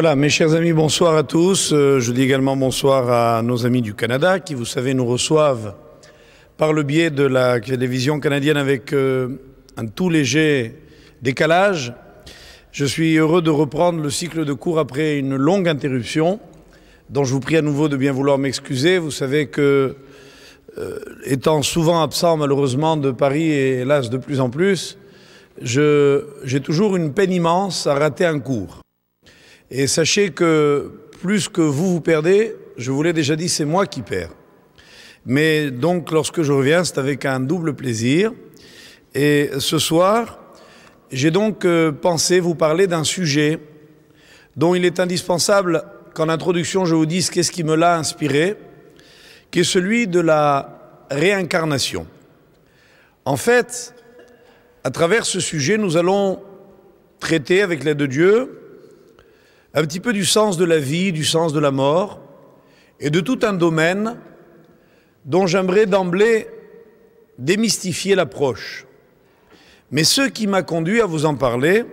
Voilà, mes chers amis, bonsoir à tous. Euh, je dis également bonsoir à nos amis du Canada qui, vous savez, nous reçoivent par le biais de la télévision canadienne avec euh, un tout léger décalage. Je suis heureux de reprendre le cycle de cours après une longue interruption dont je vous prie à nouveau de bien vouloir m'excuser. Vous savez que, euh, étant souvent absent malheureusement de Paris et hélas de plus en plus, j'ai toujours une peine immense à rater un cours. Et sachez que plus que vous vous perdez, je vous l'ai déjà dit, c'est moi qui perds. Mais donc lorsque je reviens, c'est avec un double plaisir. Et ce soir, j'ai donc euh, pensé vous parler d'un sujet dont il est indispensable qu'en introduction je vous dise qu'est-ce qui me l'a inspiré, qui est celui de la réincarnation. En fait, à travers ce sujet, nous allons traiter avec l'aide de Dieu un petit peu du sens de la vie, du sens de la mort, et de tout un domaine dont j'aimerais d'emblée démystifier l'approche. Mais ce qui m'a conduit à vous en parler,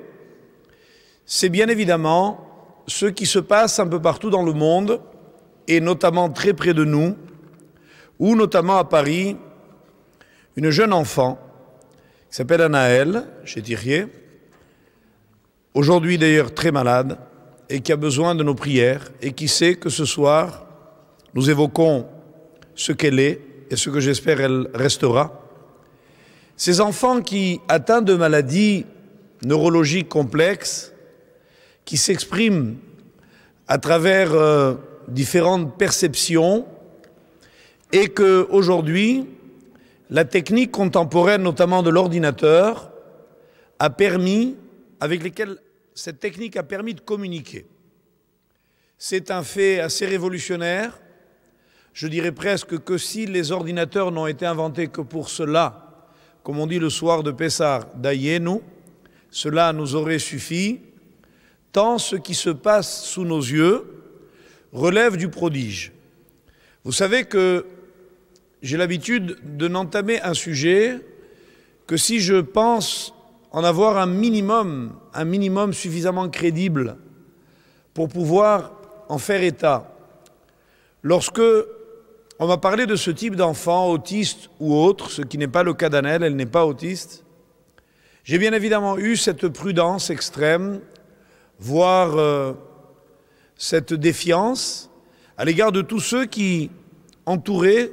c'est bien évidemment ce qui se passe un peu partout dans le monde, et notamment très près de nous, où notamment à Paris, une jeune enfant qui s'appelle Anaël, chez Thirier, aujourd'hui d'ailleurs très malade, et qui a besoin de nos prières et qui sait que ce soir, nous évoquons ce qu'elle est et ce que j'espère elle restera. Ces enfants qui, atteints de maladies neurologiques complexes, qui s'expriment à travers euh, différentes perceptions et que aujourd'hui la technique contemporaine notamment de l'ordinateur a permis avec lesquelles cette technique a permis de communiquer. C'est un fait assez révolutionnaire. Je dirais presque que si les ordinateurs n'ont été inventés que pour cela, comme on dit le soir de Pessar, d'Ayenu, cela nous aurait suffi, tant ce qui se passe sous nos yeux relève du prodige. Vous savez que j'ai l'habitude de n'entamer un sujet que si je pense en avoir un minimum un minimum suffisamment crédible pour pouvoir en faire état. Lorsque on m'a parlé de ce type d'enfant, autiste ou autre, ce qui n'est pas le cas d'Annelle, elle n'est pas autiste, j'ai bien évidemment eu cette prudence extrême, voire euh, cette défiance à l'égard de tous ceux qui entouraient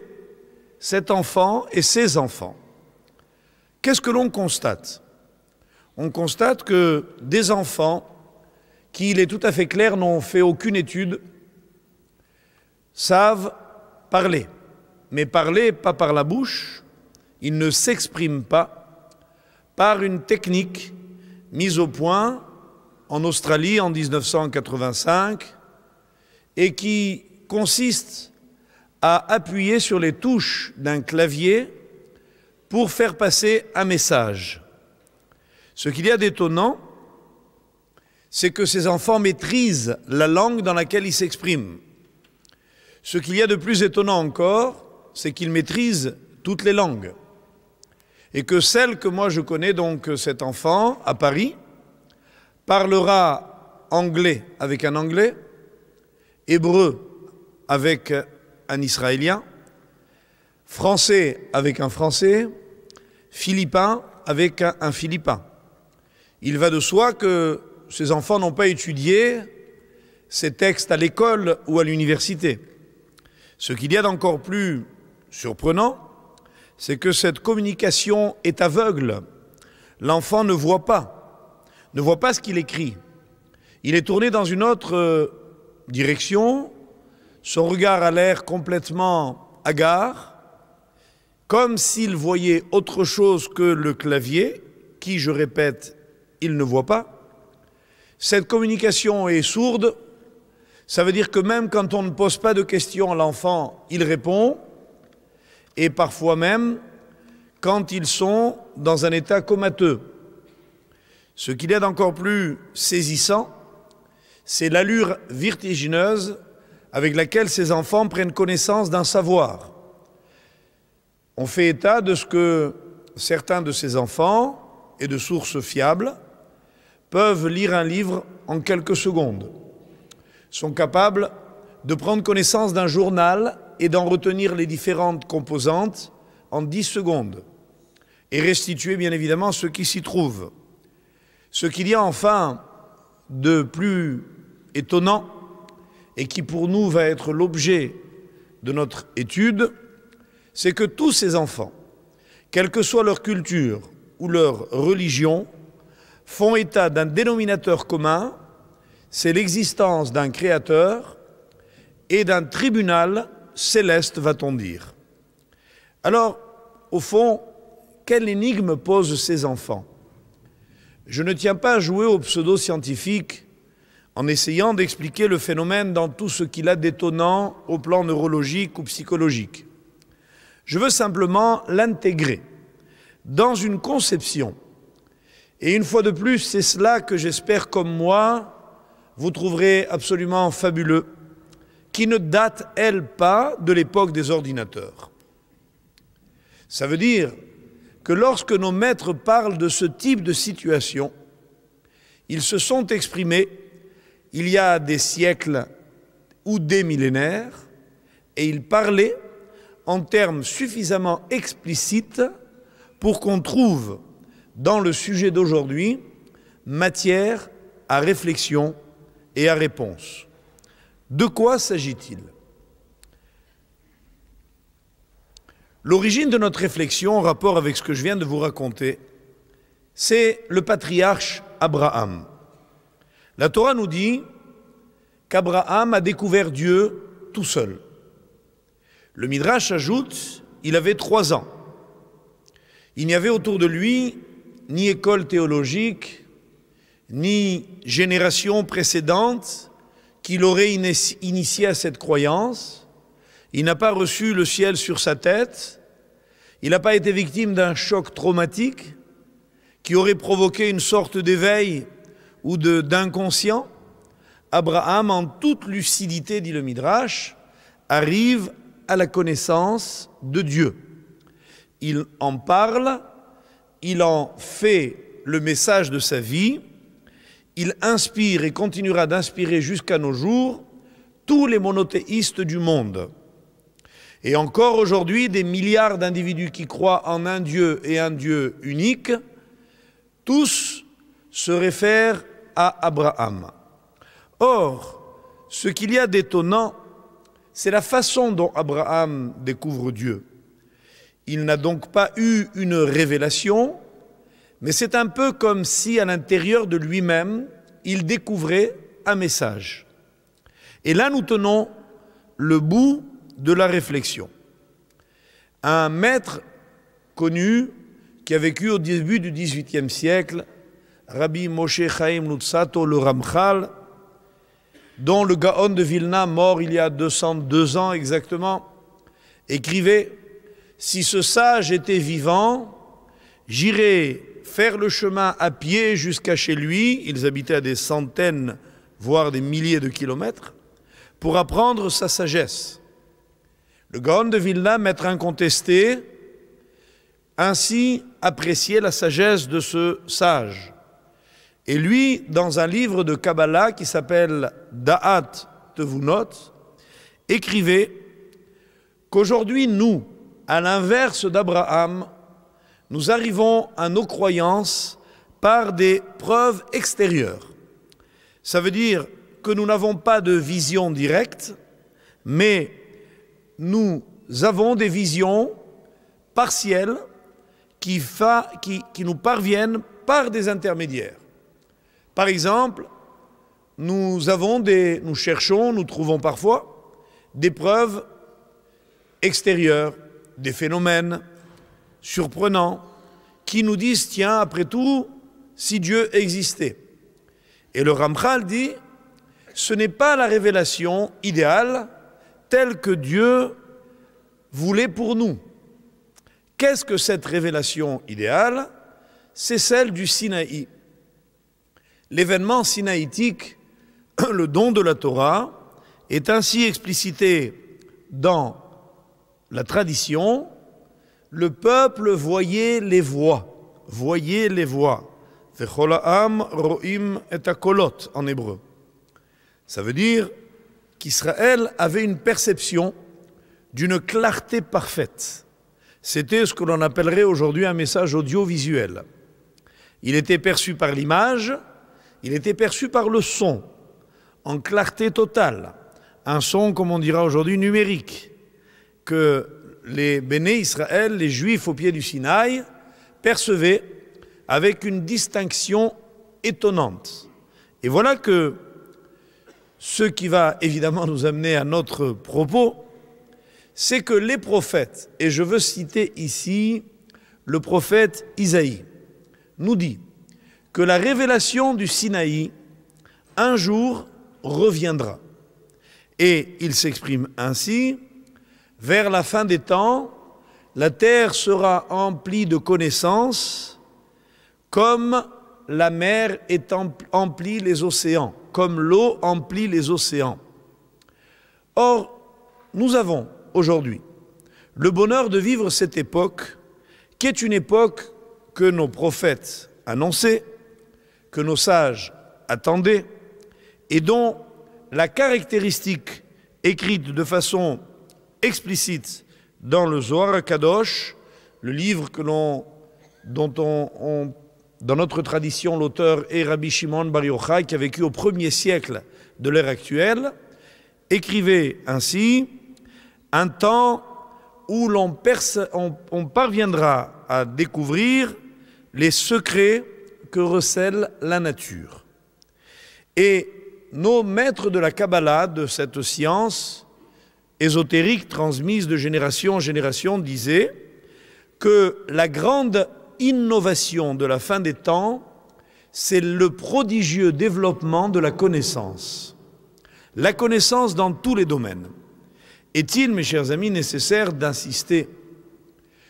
cet enfant et ses enfants. Qu'est-ce que l'on constate on constate que des enfants qui, il est tout à fait clair, n'ont fait aucune étude, savent parler. Mais parler pas par la bouche, ils ne s'expriment pas par une technique mise au point en Australie en 1985 et qui consiste à appuyer sur les touches d'un clavier pour faire passer un message. Ce qu'il y a d'étonnant, c'est que ces enfants maîtrisent la langue dans laquelle ils s'expriment. Ce qu'il y a de plus étonnant encore, c'est qu'ils maîtrisent toutes les langues. Et que celle que moi je connais, donc cet enfant à Paris, parlera anglais avec un anglais, hébreu avec un israélien, français avec un français, philippin avec un, philippin. Il va de soi que ces enfants n'ont pas étudié ces textes à l'école ou à l'université. Ce qu'il y a d'encore plus surprenant, c'est que cette communication est aveugle. L'enfant ne voit pas, ne voit pas ce qu'il écrit. Il est tourné dans une autre euh, direction, son regard a l'air complètement hagard, comme s'il voyait autre chose que le clavier, qui, je répète, il ne voit pas. Cette communication est sourde, ça veut dire que même quand on ne pose pas de questions à l'enfant, il répond, et parfois même quand ils sont dans un état comateux. Ce qui est encore plus saisissant, c'est l'allure vertigineuse avec laquelle ces enfants prennent connaissance d'un savoir. On fait état de ce que certains de ces enfants, et de sources fiables, peuvent lire un livre en quelques secondes, sont capables de prendre connaissance d'un journal et d'en retenir les différentes composantes en dix secondes, et restituer bien évidemment ce qui s'y trouve. Ce qu'il y a enfin de plus étonnant, et qui pour nous va être l'objet de notre étude, c'est que tous ces enfants, quelle que soit leur culture ou leur religion, font état d'un dénominateur commun, c'est l'existence d'un créateur et d'un tribunal céleste, va-t-on dire. Alors, au fond, quelle énigme posent ces enfants Je ne tiens pas à jouer au pseudo-scientifique en essayant d'expliquer le phénomène dans tout ce qu'il a d'étonnant au plan neurologique ou psychologique. Je veux simplement l'intégrer dans une conception et une fois de plus, c'est cela que j'espère comme moi, vous trouverez absolument fabuleux, qui ne date, elle, pas de l'époque des ordinateurs. Ça veut dire que lorsque nos maîtres parlent de ce type de situation, ils se sont exprimés il y a des siècles ou des millénaires, et ils parlaient en termes suffisamment explicites pour qu'on trouve dans le sujet d'aujourd'hui, matière à réflexion et à réponse. De quoi s'agit-il L'origine de notre réflexion en rapport avec ce que je viens de vous raconter, c'est le patriarche Abraham. La Torah nous dit qu'Abraham a découvert Dieu tout seul. Le Midrash ajoute, il avait trois ans. Il n'y avait autour de lui ni école théologique, ni génération précédente qui l'aurait initié à cette croyance. Il n'a pas reçu le ciel sur sa tête. Il n'a pas été victime d'un choc traumatique qui aurait provoqué une sorte d'éveil ou d'inconscient. Abraham, en toute lucidité, dit le Midrash, arrive à la connaissance de Dieu. Il en parle il en fait le message de sa vie, il inspire et continuera d'inspirer jusqu'à nos jours tous les monothéistes du monde. Et encore aujourd'hui, des milliards d'individus qui croient en un Dieu et un Dieu unique, tous se réfèrent à Abraham. Or, ce qu'il y a d'étonnant, c'est la façon dont Abraham découvre Dieu. Il n'a donc pas eu une révélation, mais c'est un peu comme si à l'intérieur de lui-même, il découvrait un message. Et là, nous tenons le bout de la réflexion. Un maître connu qui a vécu au début du XVIIIe siècle, Rabbi Moshe Chaim Lutzato, le Ramchal, dont le Gaon de Vilna, mort il y a 202 ans exactement, écrivait si ce sage était vivant, j'irais faire le chemin à pied jusqu'à chez lui, ils habitaient à des centaines, voire des milliers de kilomètres, pour apprendre sa sagesse. Le grand de Vilna, maître incontesté, ainsi appréciait la sagesse de ce sage. Et lui, dans un livre de Kabbalah qui s'appelle Da'at Tevunot, écrivait qu'aujourd'hui, nous, à l'inverse d'Abraham, nous arrivons à nos croyances par des preuves extérieures. Ça veut dire que nous n'avons pas de vision directe, mais nous avons des visions partielles qui, nous parviennent par des intermédiaires. Par exemple, nous, avons des, nous cherchons, nous trouvons parfois des preuves extérieures des phénomènes surprenants qui nous disent, tiens, après tout, si Dieu existait. Et le Ramchal dit, ce n'est pas la révélation idéale telle que Dieu voulait pour nous. Qu'est-ce que cette révélation idéale C'est celle du Sinaï. L'événement sinaïtique, le don de la Torah, est ainsi explicité dans la tradition, le peuple voyait les voix, voyait les voix. roim et akolot en hébreu. Ça veut dire qu'Israël avait une perception d'une clarté parfaite. C'était ce que l'on appellerait aujourd'hui un message audiovisuel. Il était perçu par l'image, il était perçu par le son, en clarté totale. Un son, comme on dira aujourd'hui, numérique que les Bénés, Israël, les Juifs au pied du Sinaï, percevaient avec une distinction étonnante. Et voilà que ce qui va évidemment nous amener à notre propos, c'est que les prophètes, et je veux citer ici le prophète Isaïe, nous dit que la révélation du Sinaï, un jour, reviendra. Et il s'exprime ainsi, vers la fin des temps, la terre sera emplie de connaissances comme la mer est emplie les océans, comme l'eau emplit les océans. Or, nous avons aujourd'hui le bonheur de vivre cette époque, qui est une époque que nos prophètes annonçaient, que nos sages attendaient, et dont la caractéristique écrite de façon explicite dans le Zohar Kadosh, le livre que l'on, dont on, dans notre tradition, l'auteur est Rabbi Shimon Bar Yochai, qui a vécu au premier siècle de l'ère actuelle, écrivait ainsi un temps où l'on on, on parviendra à découvrir les secrets que recèle la nature. Et nos maîtres de la Kabbalah, de cette science, ésotérique transmise de génération en génération disait que la grande innovation de la fin des temps, c'est le prodigieux développement de la connaissance. La connaissance dans tous les domaines. Est-il, mes chers amis, nécessaire d'insister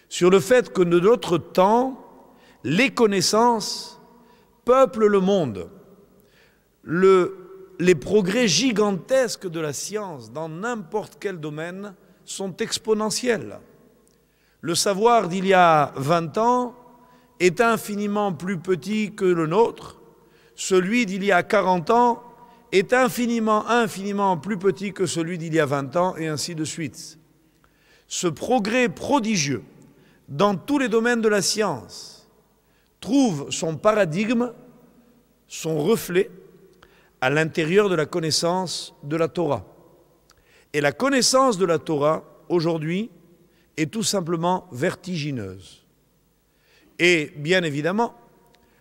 sur le fait que de notre temps, les connaissances peuplent le monde les progrès gigantesques de la science dans n'importe quel domaine sont exponentiels. Le savoir d'il y a 20 ans est infiniment plus petit que le nôtre. Celui d'il y a 40 ans est infiniment, infiniment plus petit que celui d'il y a 20 ans, et ainsi de suite. Ce progrès prodigieux dans tous les domaines de la science trouve son paradigme, son reflet, à l'intérieur de la connaissance de la Torah. Et la connaissance de la Torah, aujourd'hui, est tout simplement vertigineuse. Et bien évidemment,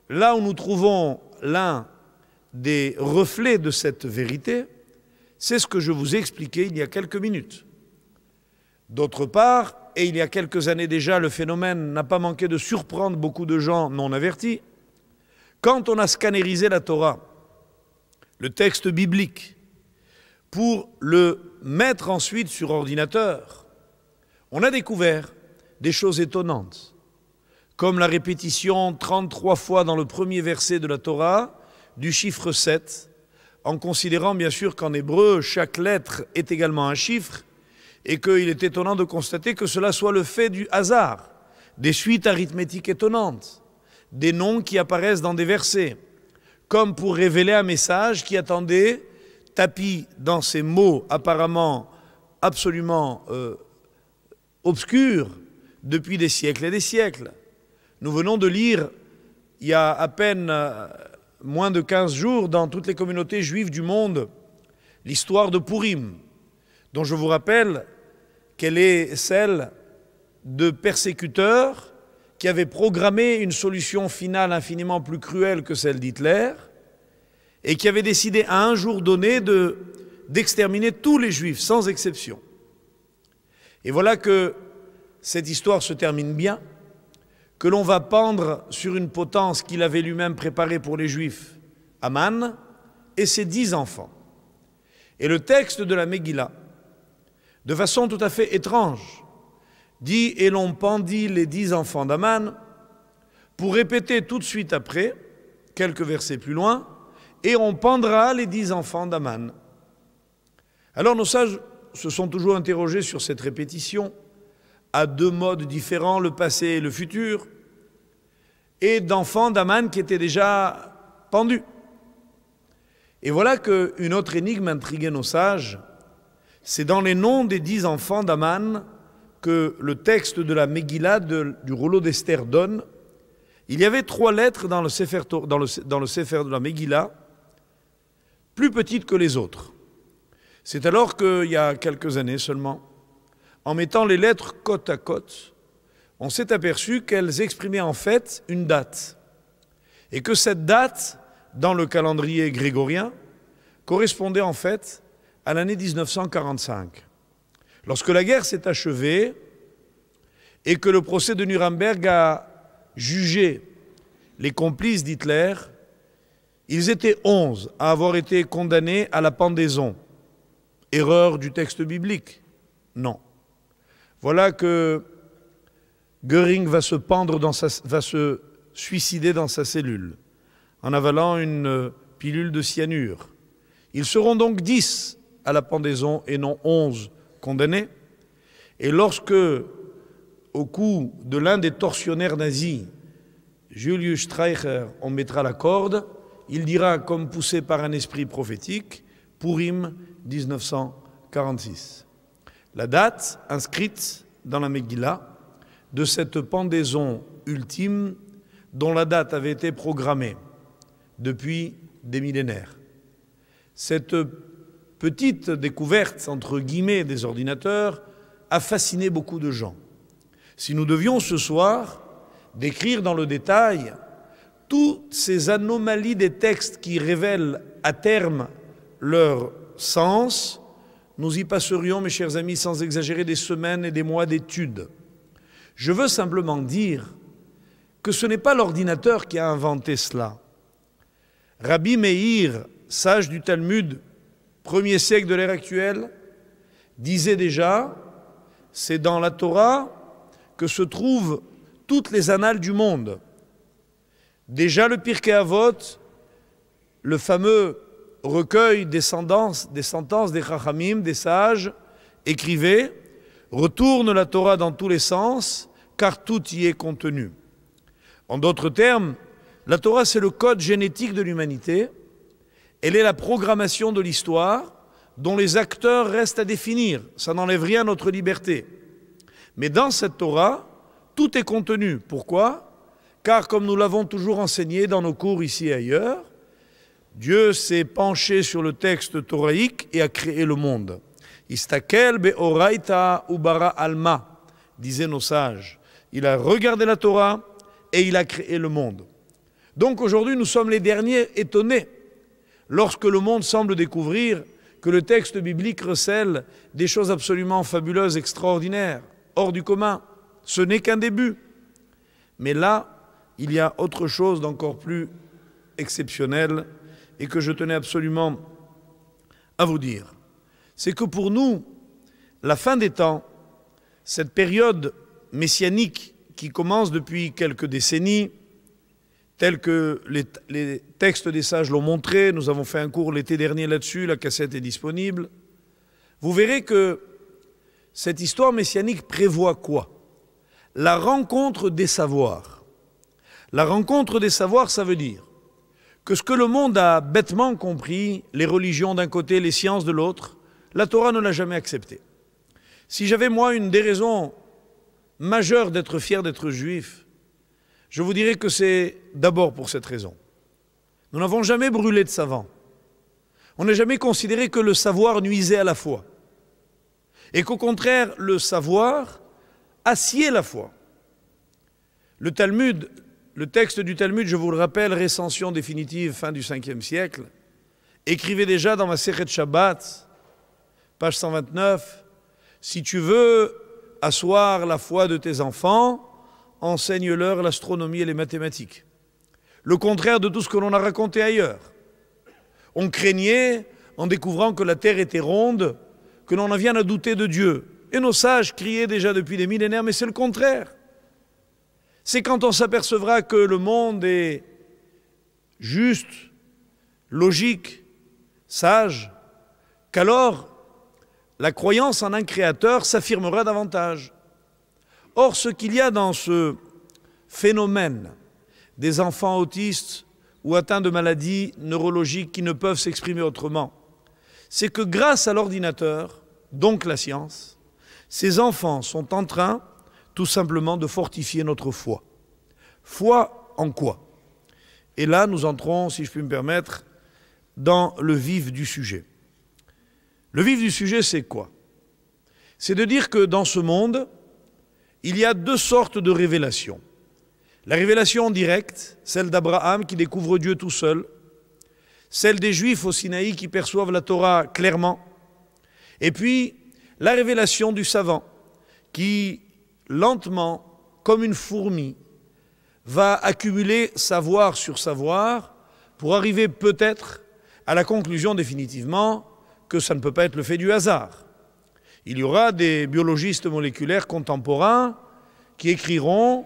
là où nous trouvons l'un des reflets de cette vérité, c'est ce que je vous ai expliqué il y a quelques minutes. D'autre part, et il y a quelques années déjà, le phénomène n'a pas manqué de surprendre beaucoup de gens non avertis, quand on a scannérisé la Torah, le texte biblique, pour le mettre ensuite sur ordinateur, on a découvert des choses étonnantes, comme la répétition 33 fois dans le premier verset de la Torah du chiffre 7, en considérant bien sûr qu'en hébreu, chaque lettre est également un chiffre, et qu'il est étonnant de constater que cela soit le fait du hasard, des suites arithmétiques étonnantes, des noms qui apparaissent dans des versets comme pour révéler un message qui attendait, tapis dans ces mots apparemment absolument euh, obscurs depuis des siècles et des siècles. Nous venons de lire, il y a à peine euh, moins de 15 jours, dans toutes les communautés juives du monde, l'histoire de Purim, dont je vous rappelle qu'elle est celle de persécuteurs qui avait programmé une solution finale infiniment plus cruelle que celle d'Hitler, et qui avait décidé à un jour donné de, d'exterminer tous les juifs, sans exception. Et voilà que cette histoire se termine bien, que l'on va pendre sur une potence qu'il avait lui-même préparée pour les juifs, Aman, et ses dix enfants. Et le texte de la Megillah, de façon tout à fait étrange, dit Et l'on pendit les dix enfants d'Aman, pour répéter tout de suite après, quelques versets plus loin, Et on pendra les dix enfants d'Aman. Alors nos sages se sont toujours interrogés sur cette répétition, à deux modes différents, le passé et le futur, et d'enfants d'Aman qui étaient déjà pendus. Et voilà qu'une autre énigme intriguait nos sages, c'est dans les noms des dix enfants d'Aman, que le texte de la Megillah du rouleau d'Esther donne, il y avait trois lettres dans le Sefer, dans le de la Megillah, plus petites que les autres. C'est alors qu'il y a quelques années seulement, en mettant les lettres côte à côte, on s'est aperçu qu'elles exprimaient en fait une date. Et que cette date, dans le calendrier grégorien, correspondait en fait à l'année 1945. Lorsque la guerre s'est achevée et que le procès de Nuremberg a jugé les complices d'Hitler, ils étaient onze à avoir été condamnés à la pendaison. Erreur du texte biblique Non. Voilà que Göring va se pendre va se suicider dans sa cellule en avalant une pilule de cyanure. Ils seront donc dix à la pendaison et non onze condamné. Et lorsque, au coup de l'un des tortionnaires nazis, Julius Streicher, on mettra la corde, il dira, comme poussé par un esprit prophétique, Purim 1946. La date inscrite dans la Megillah de cette pendaison ultime dont la date avait été programmée depuis des millénaires. Cette petite découverte, entre guillemets, des ordinateurs a fasciné beaucoup de gens. Si nous devions ce soir décrire dans le détail toutes ces anomalies des textes qui révèlent à terme leur sens, nous y passerions, mes chers amis, sans exagérer, des semaines et des mois d'études. Je veux simplement dire que ce n'est pas l'ordinateur qui a inventé cela. Rabbi Meir, sage du Talmud, premier siècle de l'ère actuelle, disait déjà, c'est dans la Torah que se trouvent toutes les annales du monde. Déjà le Pirkei Avot, le fameux recueil des sentences des, sentences, des Chachamim, des sages, écrivait Retourne la Torah dans tous les sens, car tout y est contenu. En d'autres termes, la Torah, c'est le code génétique de l'humanité elle est la programmation de l'histoire dont les acteurs restent à définir. Ça n'enlève rien à notre liberté. Mais dans cette Torah, tout est contenu. Pourquoi Car comme nous l'avons toujours enseigné dans nos cours ici et ailleurs, Dieu s'est penché sur le texte toraïque et a créé le monde. Istakel beoraita ubara alma, disaient nos sages. Il a regardé la Torah et il a créé le monde. Donc aujourd'hui, nous sommes les derniers étonnés lorsque le monde semble découvrir que le texte biblique recèle des choses absolument fabuleuses, extraordinaires, hors du commun. Ce n'est qu'un début. Mais là, il y a autre chose d'encore plus exceptionnel et que je tenais absolument à vous dire. C'est que pour nous, la fin des temps, cette période messianique qui commence depuis quelques décennies, tel que les, les textes des sages l'ont montré. Nous avons fait un cours l'été dernier là-dessus, la cassette est disponible. Vous verrez que cette histoire messianique prévoit quoi La rencontre des savoirs. La rencontre des savoirs, ça veut dire que ce que le monde a bêtement compris, les religions d'un côté, les sciences de l'autre, la Torah ne l'a jamais accepté. Si j'avais moi une des raisons majeures d'être fier d'être juif, je vous dirais que c'est d'abord pour cette raison. Nous n'avons jamais brûlé de savants. On n'a jamais considéré que le savoir nuisait à la foi. Et qu'au contraire, le savoir assied la foi. Le Talmud, le texte du Talmud, je vous le rappelle, récension définitive fin du 5e siècle, écrivait déjà dans ma Sechet Shabbat, page 129, si tu veux asseoir la foi de tes enfants, enseigne-leur l'astronomie et les mathématiques. Le contraire de tout ce que l'on a raconté ailleurs. On craignait, en découvrant que la Terre était ronde, que l'on en vienne à douter de Dieu. Et nos sages criaient déjà depuis des millénaires, mais c'est le contraire. C'est quand on s'apercevra que le monde est juste, logique, sage, qu'alors la croyance en un créateur s'affirmera davantage. Or, ce qu'il y a dans ce phénomène des enfants autistes ou atteints de maladies neurologiques qui ne peuvent s'exprimer autrement, c'est que grâce à l'ordinateur, donc la science, ces enfants sont en train tout simplement de fortifier notre foi. Foi en quoi Et là, nous entrons, si je puis me permettre, dans le vif du sujet. Le vif du sujet, c'est quoi C'est de dire que dans ce monde, il y a deux sortes de révélations. La révélation directe, celle d'Abraham qui découvre Dieu tout seul, celle des Juifs au Sinaï qui perçoivent la Torah clairement, et puis la révélation du savant qui, lentement, comme une fourmi, va accumuler savoir sur savoir pour arriver peut-être à la conclusion définitivement que ça ne peut pas être le fait du hasard, il y aura des biologistes moléculaires contemporains qui écriront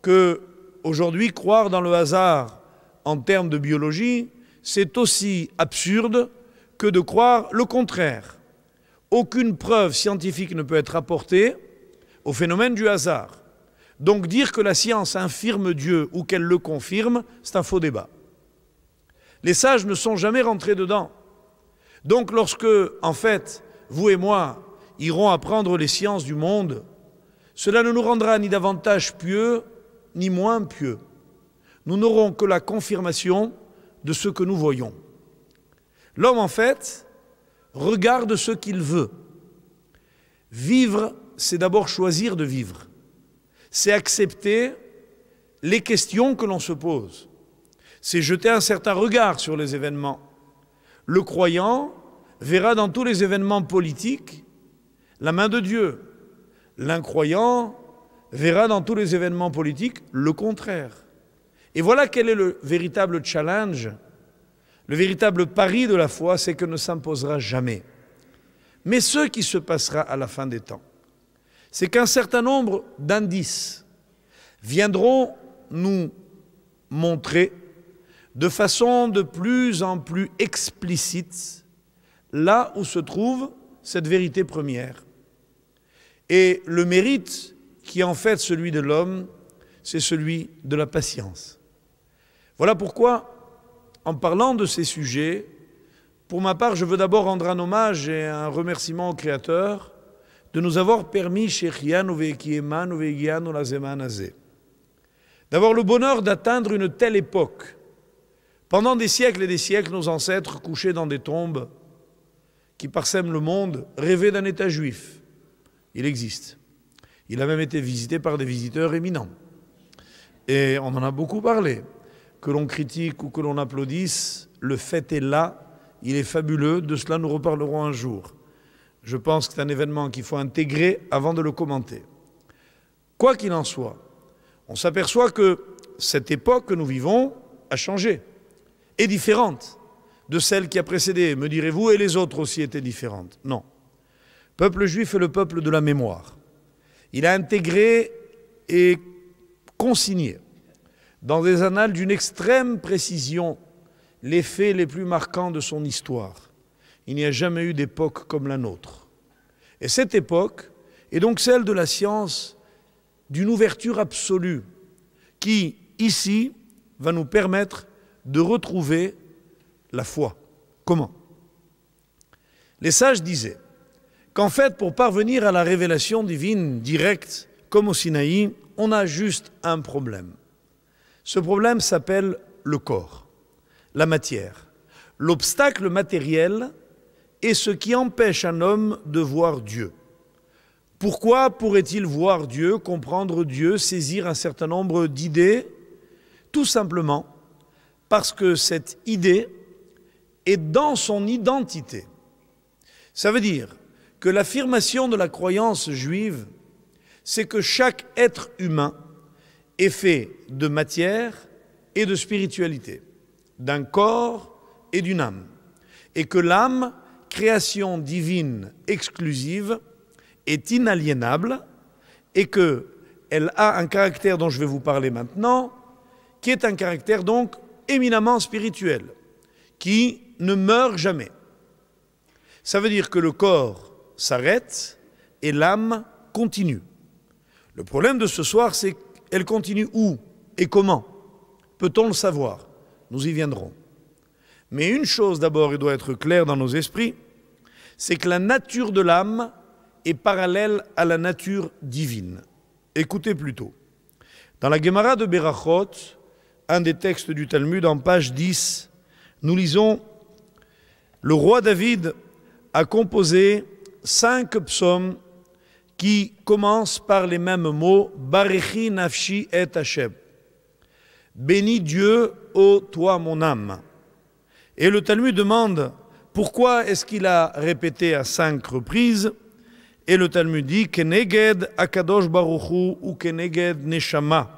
que aujourd'hui croire dans le hasard en termes de biologie, c'est aussi absurde que de croire le contraire. Aucune preuve scientifique ne peut être apportée au phénomène du hasard. Donc dire que la science infirme Dieu ou qu'elle le confirme, c'est un faux débat. Les sages ne sont jamais rentrés dedans. Donc lorsque, en fait, vous et moi, iront apprendre les sciences du monde, cela ne nous rendra ni davantage pieux, ni moins pieux. Nous n'aurons que la confirmation de ce que nous voyons. L'homme, en fait, regarde ce qu'il veut. Vivre, c'est d'abord choisir de vivre. C'est accepter les questions que l'on se pose. C'est jeter un certain regard sur les événements. Le croyant verra dans tous les événements politiques la main de Dieu. L'incroyant verra dans tous les événements politiques le contraire. Et voilà quel est le véritable challenge, le véritable pari de la foi, c'est que ne s'imposera jamais. Mais ce qui se passera à la fin des temps, c'est qu'un certain nombre d'indices viendront nous montrer de façon de plus en plus explicite là où se trouve cette vérité première. Et le mérite qui est en fait celui de l'homme, c'est celui de la patience. Voilà pourquoi, en parlant de ces sujets, pour ma part, je veux d'abord rendre un hommage et un remerciement au Créateur de nous avoir permis, d'avoir le bonheur d'atteindre une telle époque. Pendant des siècles et des siècles, nos ancêtres, couchés dans des tombes qui parsèment le monde, rêvaient d'un État juif il existe. Il a même été visité par des visiteurs éminents. Et on en a beaucoup parlé. Que l'on critique ou que l'on applaudisse, le fait est là, il est fabuleux, de cela nous reparlerons un jour. Je pense que c'est un événement qu'il faut intégrer avant de le commenter. Quoi qu'il en soit, on s'aperçoit que cette époque que nous vivons a changé, est différente de celle qui a précédé. Me direz-vous, et les autres aussi étaient différentes Non. Peuple juif est le peuple de la mémoire. Il a intégré et consigné dans des annales d'une extrême précision les faits les plus marquants de son histoire. Il n'y a jamais eu d'époque comme la nôtre. Et cette époque est donc celle de la science d'une ouverture absolue qui, ici, va nous permettre de retrouver la foi. Comment Les sages disaient, qu'en fait, pour parvenir à la révélation divine directe, comme au Sinaï, on a juste un problème. Ce problème s'appelle le corps, la matière, l'obstacle matériel est ce qui empêche un homme de voir Dieu. Pourquoi pourrait-il voir Dieu, comprendre Dieu, saisir un certain nombre d'idées Tout simplement parce que cette idée est dans son identité. Ça veut dire que l'affirmation de la croyance juive, c'est que chaque être humain est fait de matière et de spiritualité, d'un corps et d'une âme, et que l'âme, création divine exclusive, est inaliénable, et que elle a un caractère dont je vais vous parler maintenant, qui est un caractère donc éminemment spirituel, qui ne meurt jamais. Ça veut dire que le corps s'arrête et l'âme continue. Le problème de ce soir, c'est qu'elle continue où et comment Peut-on le savoir Nous y viendrons. Mais une chose d'abord, il doit être clair dans nos esprits, c'est que la nature de l'âme est parallèle à la nature divine. Écoutez plutôt. Dans la Gemara de Berachot, un des textes du Talmud, en page 10, nous lisons Le roi David a composé cinq psaumes qui commencent par les mêmes mots Barichi nafshi et Hashem. Bénis Dieu, ô toi mon âme. Et le Talmud demande pourquoi est-ce qu'il a répété à cinq reprises Et le Talmud dit Keneged Akadosh Baruchu ou Keneged Neshama.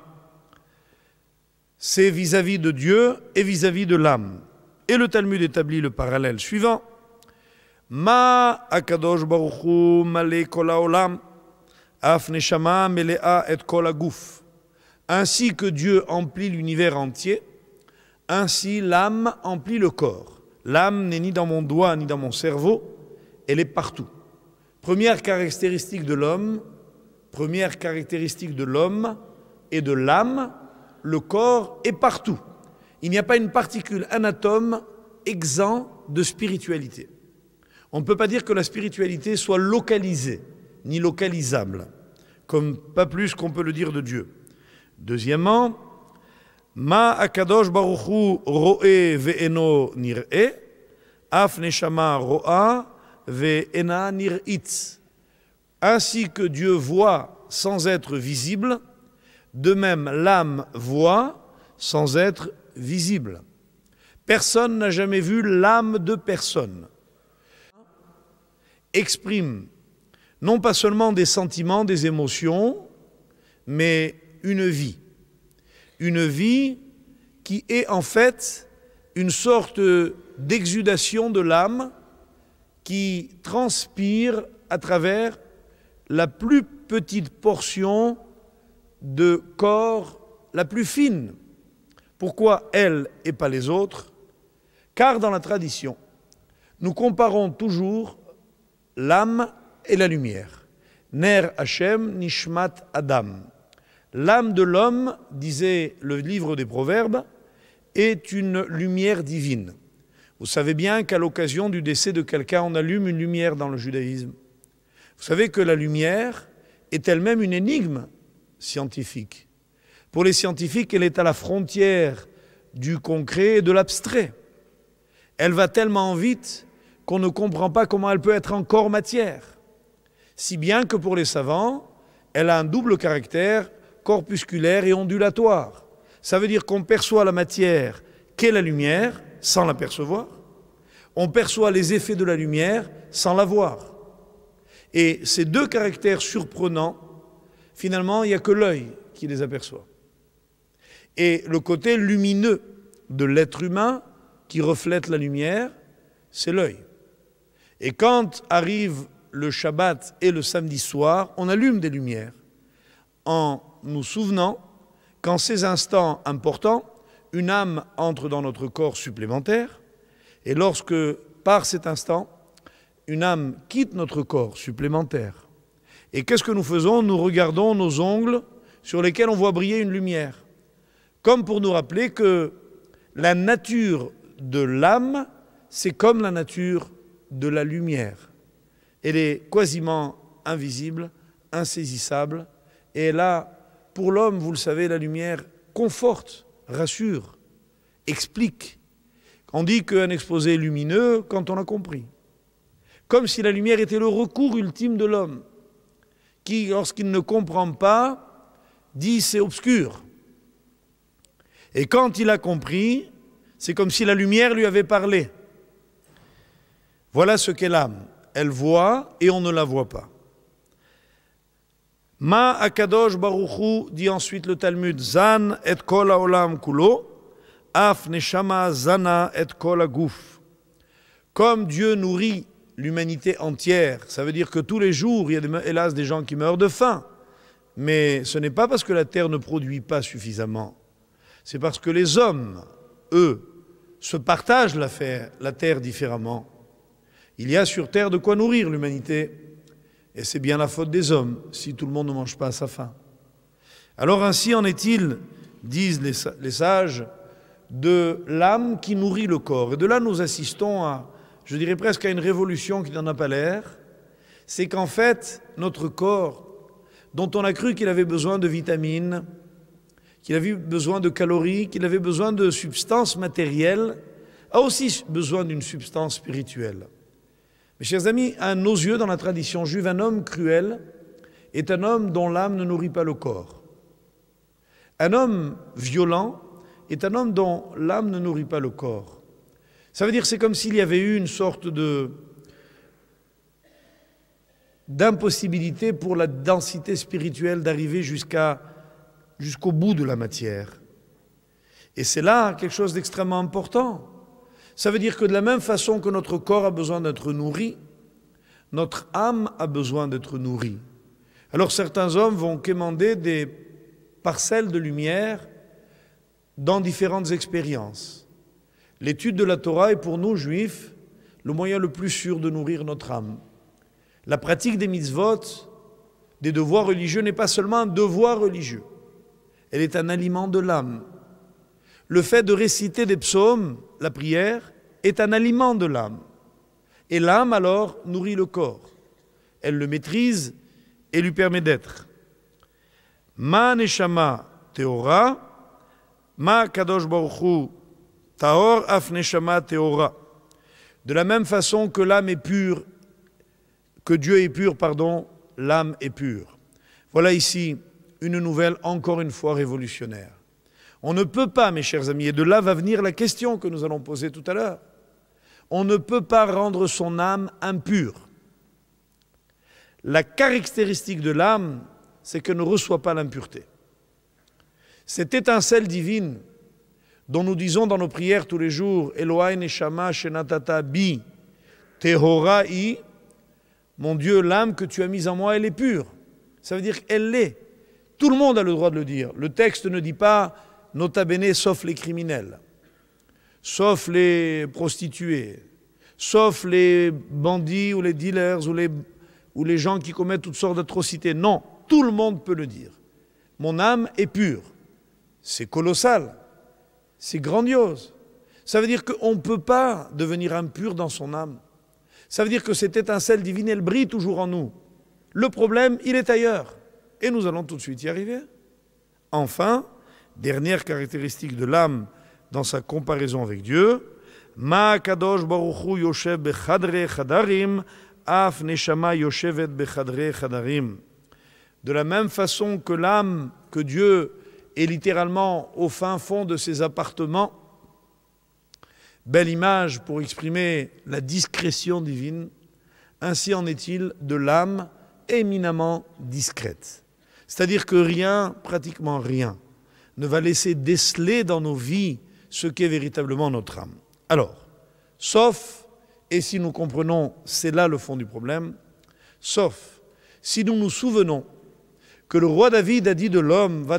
C'est vis-à-vis de Dieu et vis à -vis de l'âme. Et le Talmud établit le parallèle suivant Ma akadosh baruchu הוא kola olam העולם, אף et מלאה Ainsi que Dieu emplit l'univers entier, ainsi l'âme emplit le corps. L'âme n'est ni dans mon doigt ni dans mon cerveau, elle est partout. Première caractéristique de l'homme, première caractéristique de l'homme et de l'âme, le corps est partout. Il n'y a pas une particule, un atome exempt de spiritualité. On ne peut pas dire que la spiritualité soit localisée, ni localisable, comme pas plus qu'on peut le dire de Dieu. Deuxièmement, Ma akadosh roe ve'eno af ve'ena Ainsi que Dieu voit sans être visible, de même l'âme voit sans être visible. Personne n'a jamais vu l'âme de personne exprime non pas seulement des sentiments, des émotions, mais une vie. Une vie qui est en fait une sorte d'exudation de l'âme qui transpire à travers la plus petite portion de corps, la plus fine. Pourquoi elle et pas les autres Car dans la tradition, nous comparons toujours l'âme et la lumière. Ner Hashem Nishmat Adam. L'âme de l'homme, disait le livre des Proverbes, est une lumière divine. Vous savez bien qu'à l'occasion du décès de quelqu'un, on allume une lumière dans le judaïsme. Vous savez que la lumière est elle-même une énigme scientifique. Pour les scientifiques, elle est à la frontière du concret et de l'abstrait. Elle va tellement vite qu'on ne comprend pas comment elle peut être encore matière. Si bien que pour les savants, elle a un double caractère corpusculaire et ondulatoire. Ça veut dire qu'on perçoit la matière qu'est la lumière sans la percevoir. On perçoit les effets de la lumière sans la voir. Et ces deux caractères surprenants, finalement, il n'y a que l'œil qui les aperçoit. Et le côté lumineux de l'être humain qui reflète la lumière, c'est l'œil. Et quand arrive le Shabbat et le samedi soir, on allume des lumières en nous souvenant qu'en ces instants importants, une âme entre dans notre corps supplémentaire et lorsque, par cet instant, une âme quitte notre corps supplémentaire, et qu'est-ce que nous faisons Nous regardons nos ongles sur lesquels on voit briller une lumière, comme pour nous rappeler que la nature de l'âme, c'est comme la nature de la lumière. Elle est quasiment invisible, insaisissable, et là pour l'homme, vous le savez, la lumière conforte, rassure, explique. On dit qu'un exposé est lumineux quand on a compris. Comme si la lumière était le recours ultime de l'homme, qui, lorsqu'il ne comprend pas, dit c'est obscur. Et quand il a compris, c'est comme si la lumière lui avait parlé. Voilà ce qu'est l'âme. Elle voit et on ne la voit pas. Ma akadosh baruchu dit ensuite le Talmud Zan et kol haolam kulo, af neshama zana et kol aguf. Comme Dieu nourrit l'humanité entière, ça veut dire que tous les jours, il y a hélas des gens qui meurent de faim. Mais ce n'est pas parce que la terre ne produit pas suffisamment. C'est parce que les hommes, eux, se partagent la terre différemment. Il y a sur terre de quoi nourrir l'humanité. Et c'est bien la faute des hommes si tout le monde ne mange pas à sa faim. Alors ainsi en est-il, disent les, sages, de l'âme qui nourrit le corps. Et de là, nous assistons à, je dirais presque à une révolution qui n'en a pas l'air. C'est qu'en fait, notre corps, dont on a cru qu'il avait besoin de vitamines, qu'il avait besoin de calories, qu'il avait besoin de substances matérielles, a aussi besoin d'une substance spirituelle. Mes chers amis, à nos yeux, dans la tradition juive, un homme cruel est un homme dont l'âme ne nourrit pas le corps. Un homme violent est un homme dont l'âme ne nourrit pas le corps. Ça veut dire que c'est comme s'il y avait eu une sorte de d'impossibilité pour la densité spirituelle d'arriver jusqu'au bout de la matière. Et c'est là quelque chose d'extrêmement important. Ça veut dire que de la même façon que notre corps a besoin d'être nourri, notre âme a besoin d'être nourrie. Alors certains hommes vont quémander des parcelles de lumière dans différentes expériences. L'étude de la Torah est pour nous, juifs, le moyen le plus sûr de nourrir notre âme. La pratique des mitzvot, des devoirs religieux, n'est pas seulement un devoir religieux, elle est un aliment de l'âme. Le fait de réciter des psaumes la prière est un aliment de l'âme. Et l'âme alors nourrit le corps. Elle le maîtrise et lui permet d'être. Ma neshama teora, ma kadosh taor af neshama teora. De la même façon que l'âme est pure, que Dieu est pur, pardon, l'âme est pure. Voilà ici une nouvelle encore une fois révolutionnaire. On ne peut pas, mes chers amis, et de là va venir la question que nous allons poser tout à l'heure, on ne peut pas rendre son âme impure. La caractéristique de l'âme, c'est qu'elle ne reçoit pas l'impureté. Cette étincelle divine dont nous disons dans nos prières tous les jours, Eloi Neshama Shenatata Bi, Tehora I, mon Dieu, l'âme que tu as mise en moi, elle est pure. Ça veut dire qu'elle l'est. Tout le monde a le droit de le dire. Le texte ne dit pas nota bene, sauf les criminels, sauf les prostituées, sauf les bandits ou les dealers ou les, ou les gens qui commettent toutes sortes d'atrocités. Non, tout le monde peut le dire. Mon âme est pure. C'est colossal. C'est grandiose. Ça veut dire qu'on ne peut pas devenir impur dans son âme. Ça veut dire que cette étincelle divine, elle brille toujours en nous. Le problème, il est ailleurs. Et nous allons tout de suite y arriver. Enfin, dernière caractéristique de l'âme dans sa comparaison avec Dieu, Ma Kadosh Baruchu Yoshev Bechadre Chadarim, Af Neshama Yoshevet Bechadre Chadarim. De la même façon que l'âme, que Dieu est littéralement au fin fond de ses appartements, belle image pour exprimer la discrétion divine, ainsi en est-il de l'âme éminemment discrète. C'est-à-dire que rien, pratiquement rien, ne va laisser déceler dans nos vies ce qu'est véritablement notre âme. Alors, sauf, et si nous comprenons, c'est là le fond du problème, sauf si nous nous souvenons que le roi David a dit de l'homme, va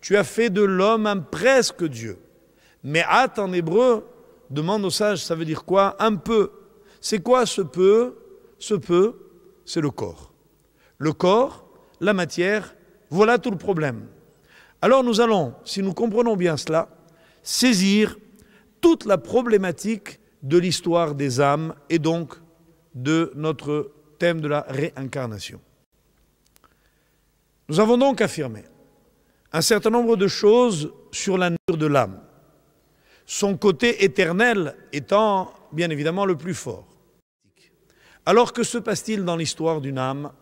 tu as fait de l'homme un presque Dieu. Me'at en hébreu, demande aux sages, ça veut dire quoi Un peu. C'est quoi ce peu Ce peu, c'est le corps. Le corps, la matière, voilà tout le problème. Alors nous allons, si nous comprenons bien cela, saisir toute la problématique de l'histoire des âmes et donc de notre thème de la réincarnation. Nous avons donc affirmé un certain nombre de choses sur la nature de l'âme, son côté éternel étant bien évidemment le plus fort. Alors que se passe-t-il dans l'histoire d'une âme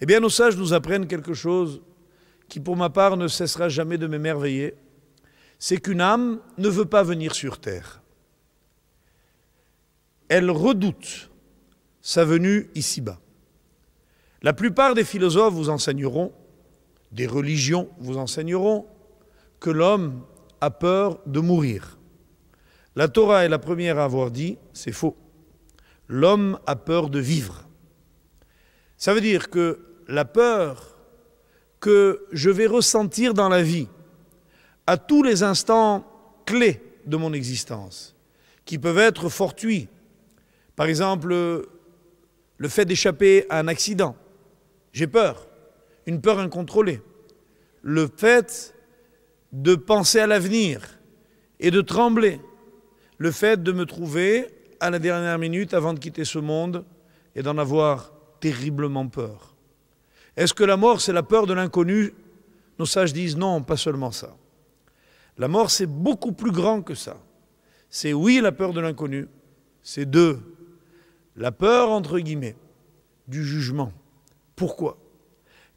eh bien, nos sages nous apprennent quelque chose qui, pour ma part, ne cessera jamais de m'émerveiller. C'est qu'une âme ne veut pas venir sur terre. Elle redoute sa venue ici-bas. La plupart des philosophes vous enseigneront, des religions vous enseigneront, que l'homme a peur de mourir. La Torah est la première à avoir dit, c'est faux. L'homme a peur de vivre. Ça veut dire que la peur que je vais ressentir dans la vie, à tous les instants clés de mon existence, qui peuvent être fortuits. Par exemple, le fait d'échapper à un accident. J'ai peur, une peur incontrôlée. Le fait de penser à l'avenir et de trembler. Le fait de me trouver à la dernière minute avant de quitter ce monde et d'en avoir terriblement peur. Est-ce que la mort, c'est la peur de l'inconnu Nos sages disent non, pas seulement ça. La mort, c'est beaucoup plus grand que ça. C'est oui, la peur de l'inconnu. C'est deux, la peur, entre guillemets, du jugement. Pourquoi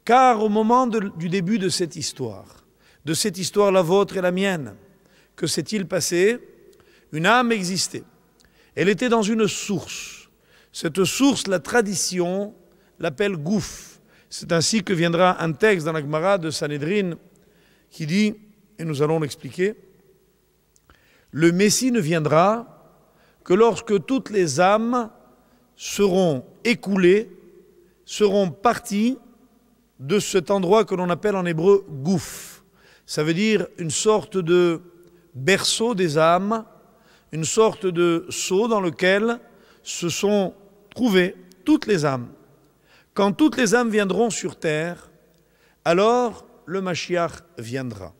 Car au moment du début de cette histoire, de cette histoire la vôtre et la mienne, que s'est-il passé Une âme existait. Elle était dans une source. Cette source, la tradition l'appelle gouffre. C'est ainsi que viendra un texte dans l'Agmara de Sanhedrin qui dit, et nous allons l'expliquer, le Messie ne viendra que lorsque toutes les âmes seront écoulées, seront parties de cet endroit que l'on appelle en hébreu gouf. Ça veut dire une sorte de berceau des âmes, une sorte de seau dans lequel se sont trouvées toutes les âmes. Quand toutes les âmes viendront sur terre, alors le Mashiach viendra.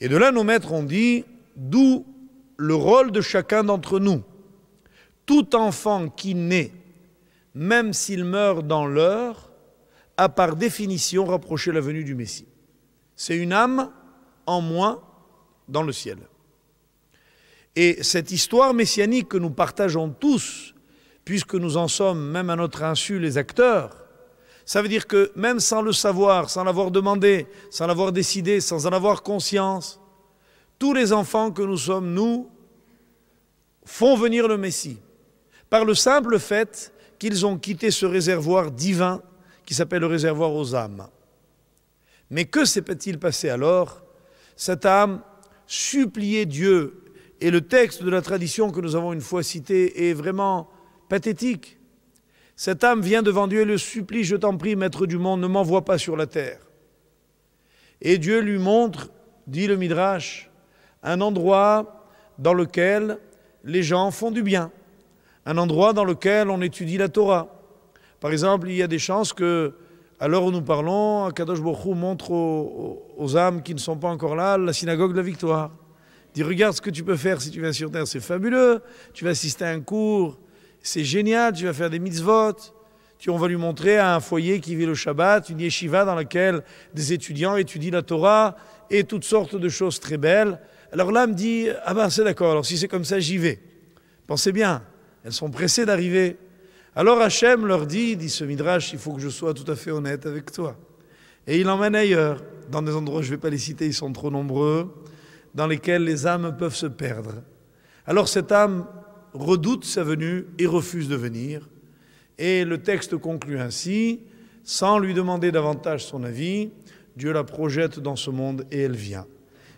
Et de là, nos maîtres ont dit, d'où le rôle de chacun d'entre nous. Tout enfant qui naît, même s'il meurt dans l'heure, a par définition rapproché la venue du Messie. C'est une âme en moins dans le ciel. Et cette histoire messianique que nous partageons tous, puisque nous en sommes, même à notre insu, les acteurs. Ça veut dire que même sans le savoir, sans l'avoir demandé, sans l'avoir décidé, sans en avoir conscience, tous les enfants que nous sommes, nous, font venir le Messie, par le simple fait qu'ils ont quitté ce réservoir divin qui s'appelle le réservoir aux âmes. Mais que s'est-il passé alors Cette âme suppliait Dieu, et le texte de la tradition que nous avons une fois cité est vraiment pathétique. Cette âme vient devant Dieu et le supplie, je t'en prie, maître du monde, ne m'envoie pas sur la terre. Et Dieu lui montre, dit le Midrash, un endroit dans lequel les gens font du bien, un endroit dans lequel on étudie la Torah. Par exemple, il y a des chances que, à l'heure où nous parlons, Kadosh Bokhu montre aux, aux, âmes qui ne sont pas encore là la synagogue de la victoire. Il dit Regarde ce que tu peux faire si tu viens sur terre, c'est fabuleux. Tu vas assister à un cours, c'est génial, tu vas faire des mitzvot. Tu, on va lui montrer à un foyer qui vit le Shabbat, une yeshiva dans laquelle des étudiants étudient la Torah et toutes sortes de choses très belles. Alors l'âme dit Ah ben c'est d'accord, alors si c'est comme ça, j'y vais. Pensez bien, elles sont pressées d'arriver. Alors Hachem leur dit Dit ce Midrash, il faut que je sois tout à fait honnête avec toi. Et il emmène ailleurs, dans des endroits, je ne vais pas les citer, ils sont trop nombreux, dans lesquels les âmes peuvent se perdre. Alors cette âme redoute sa venue et refuse de venir. Et le texte conclut ainsi, sans lui demander davantage son avis, Dieu la projette dans ce monde et elle vient.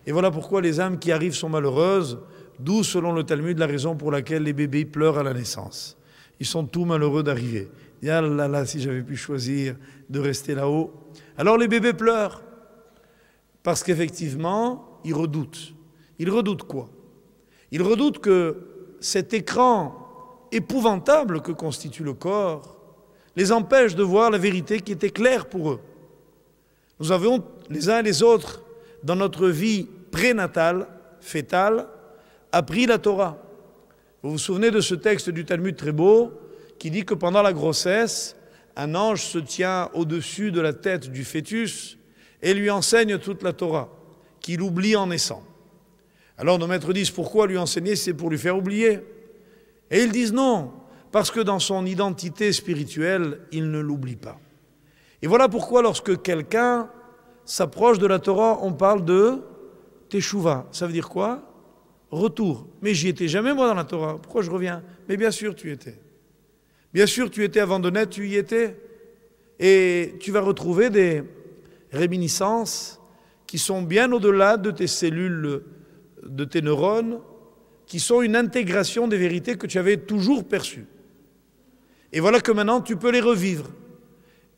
Et voilà pourquoi les âmes qui arrivent sont malheureuses, d'où selon le Talmud la raison pour laquelle les bébés pleurent à la naissance. Ils sont tous malheureux d'arriver. Ya là là, si j'avais pu choisir de rester là-haut. Alors les bébés pleurent, parce qu'effectivement, ils redoutent. Ils redoutent quoi Ils redoutent que cet écran épouvantable que constitue le corps les empêche de voir la vérité qui était claire pour eux. Nous avons les uns et les autres, dans notre vie prénatale, fétale, appris la Torah. Vous vous souvenez de ce texte du Talmud très beau qui dit que pendant la grossesse, un ange se tient au-dessus de la tête du fœtus et lui enseigne toute la Torah, qu'il oublie en naissant. Alors nos maîtres disent pourquoi lui enseigner C'est pour lui faire oublier. Et ils disent non, parce que dans son identité spirituelle, il ne l'oublie pas. Et voilà pourquoi lorsque quelqu'un s'approche de la Torah, on parle de teshuva. Ça veut dire quoi Retour. Mais j'y étais jamais moi dans la Torah. Pourquoi je reviens Mais bien sûr, tu étais. Bien sûr, tu étais avant de naître, tu y étais. Et tu vas retrouver des réminiscences qui sont bien au-delà de tes cellules de tes neurones qui sont une intégration des vérités que tu avais toujours perçues. Et voilà que maintenant tu peux les revivre.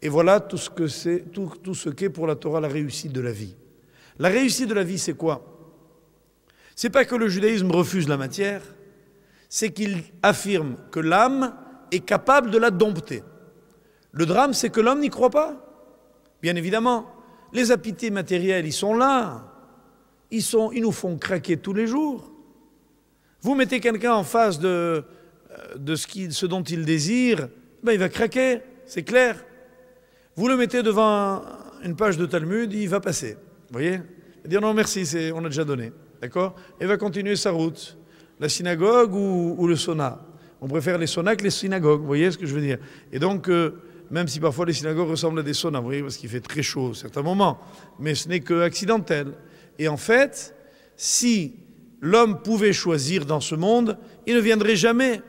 Et voilà tout ce que c'est, tout, ce qu'est pour la Torah la réussite de la vie. La réussite de la vie, c'est quoi C'est pas que le judaïsme refuse la matière, c'est qu'il affirme que l'âme est capable de la dompter. Le drame, c'est que l'homme n'y croit pas. Bien évidemment, les appétits matériels, ils sont là ils, nous font craquer tous les jours. Vous mettez quelqu'un en face de, euh, ce, dont il désire, ben il va craquer, c'est clair. Vous le mettez devant une page de Talmud, il va passer. Vous voyez Il va dire non merci, on a déjà donné. D'accord Et va continuer sa route. La synagogue ou, le sauna On préfère les saunas que les synagogues, vous voyez ce que je veux dire Et donc, euh, même si parfois les synagogues ressemblent à des saunas, vous voyez, parce qu'il fait très chaud à certains moments, mais ce n'est que accidentel. Et en fait, si l'homme pouvait choisir dans ce monde, il ne viendrait jamais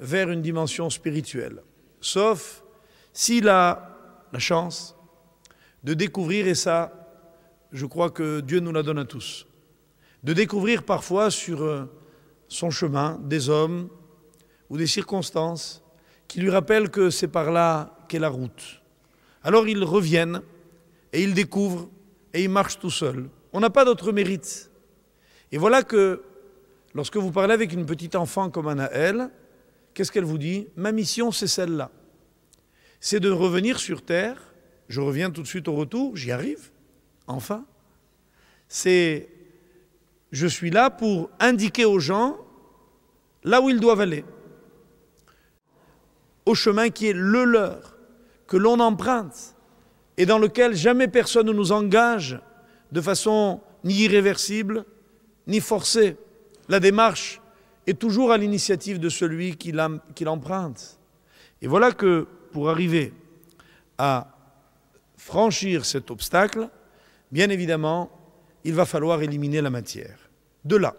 vers une dimension spirituelle, sauf s'il a la chance de découvrir, et ça, je crois que Dieu nous la donne à tous, de découvrir parfois sur euh, son chemin des hommes ou des circonstances qui lui rappellent que c'est par là qu'est la route. Alors ils reviennent et ils découvrent et ils marchent tout seuls. On n'a pas d'autre mérite. Et voilà que lorsque vous parlez avec une petite enfant comme Anaël, qu'est-ce qu'elle vous dit Ma mission, c'est celle-là. C'est de revenir sur Terre. Je reviens tout de suite au retour, j'y arrive, enfin. C'est je suis là pour indiquer aux gens là où ils doivent aller, au chemin qui est le leur, que l'on emprunte et dans lequel jamais personne ne nous engage de façon ni irréversible, ni forcée. La démarche est toujours à l'initiative de celui qui l'emprunte. Et voilà que pour arriver à franchir cet obstacle, bien évidemment, il va falloir éliminer la matière. De là,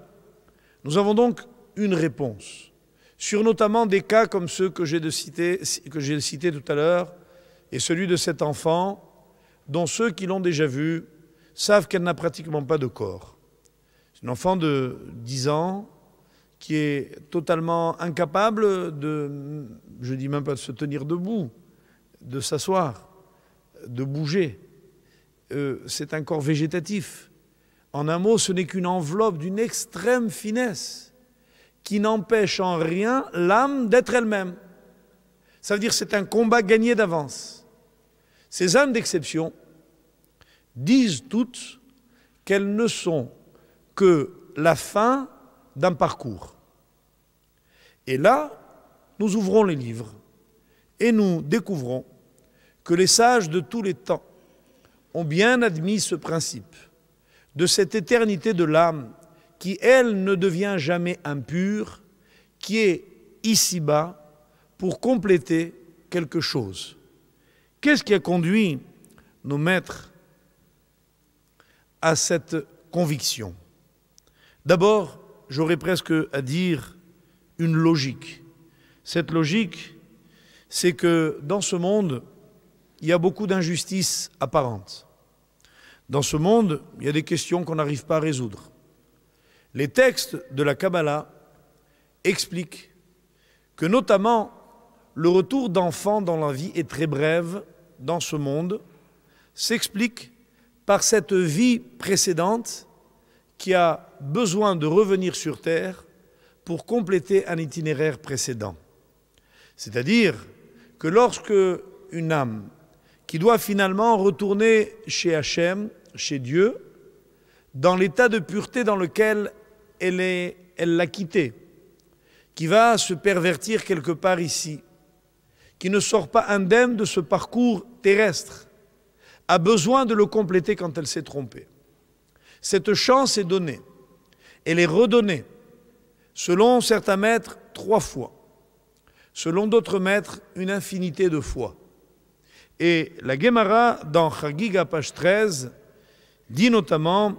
nous avons donc une réponse sur notamment des cas comme ceux que j'ai cités tout à l'heure et celui de cet enfant dont ceux qui l'ont déjà vu savent qu'elle n'a pratiquement pas de corps. C'est une enfant de 10 ans qui est totalement incapable de, je dis même pas de se tenir debout, de s'asseoir, de bouger. Euh, c'est un corps végétatif. En un mot, ce n'est qu'une enveloppe d'une extrême finesse qui n'empêche en rien l'âme d'être elle-même. Ça veut dire que c'est un combat gagné d'avance. Ces âmes d'exception, disent toutes qu'elles ne sont que la fin d'un parcours. Et là, nous ouvrons les livres et nous découvrons que les sages de tous les temps ont bien admis ce principe de cette éternité de l'âme qui, elle, ne devient jamais impure, qui est ici-bas pour compléter quelque chose. Qu'est-ce qui a conduit nos maîtres à cette conviction. D'abord, j'aurais presque à dire une logique. Cette logique, c'est que dans ce monde, il y a beaucoup d'injustices apparentes. Dans ce monde, il y a des questions qu'on n'arrive pas à résoudre. Les textes de la Kabbalah expliquent que notamment le retour d'enfants dans la vie est très brève dans ce monde, s'explique par cette vie précédente qui a besoin de revenir sur Terre pour compléter un itinéraire précédent. C'est-à-dire que lorsque une âme qui doit finalement retourner chez Hachem, chez Dieu, dans l'état de pureté dans lequel elle est, elle l'a quitté, qui va se pervertir quelque part ici, qui ne sort pas indemne de ce parcours terrestre, a besoin de le compléter quand elle s'est trompée. Cette chance est donnée. Elle est redonnée, selon certains maîtres, trois fois. Selon d'autres maîtres, une infinité de fois. Et la Gemara, dans Chagiga, page 13, dit notamment,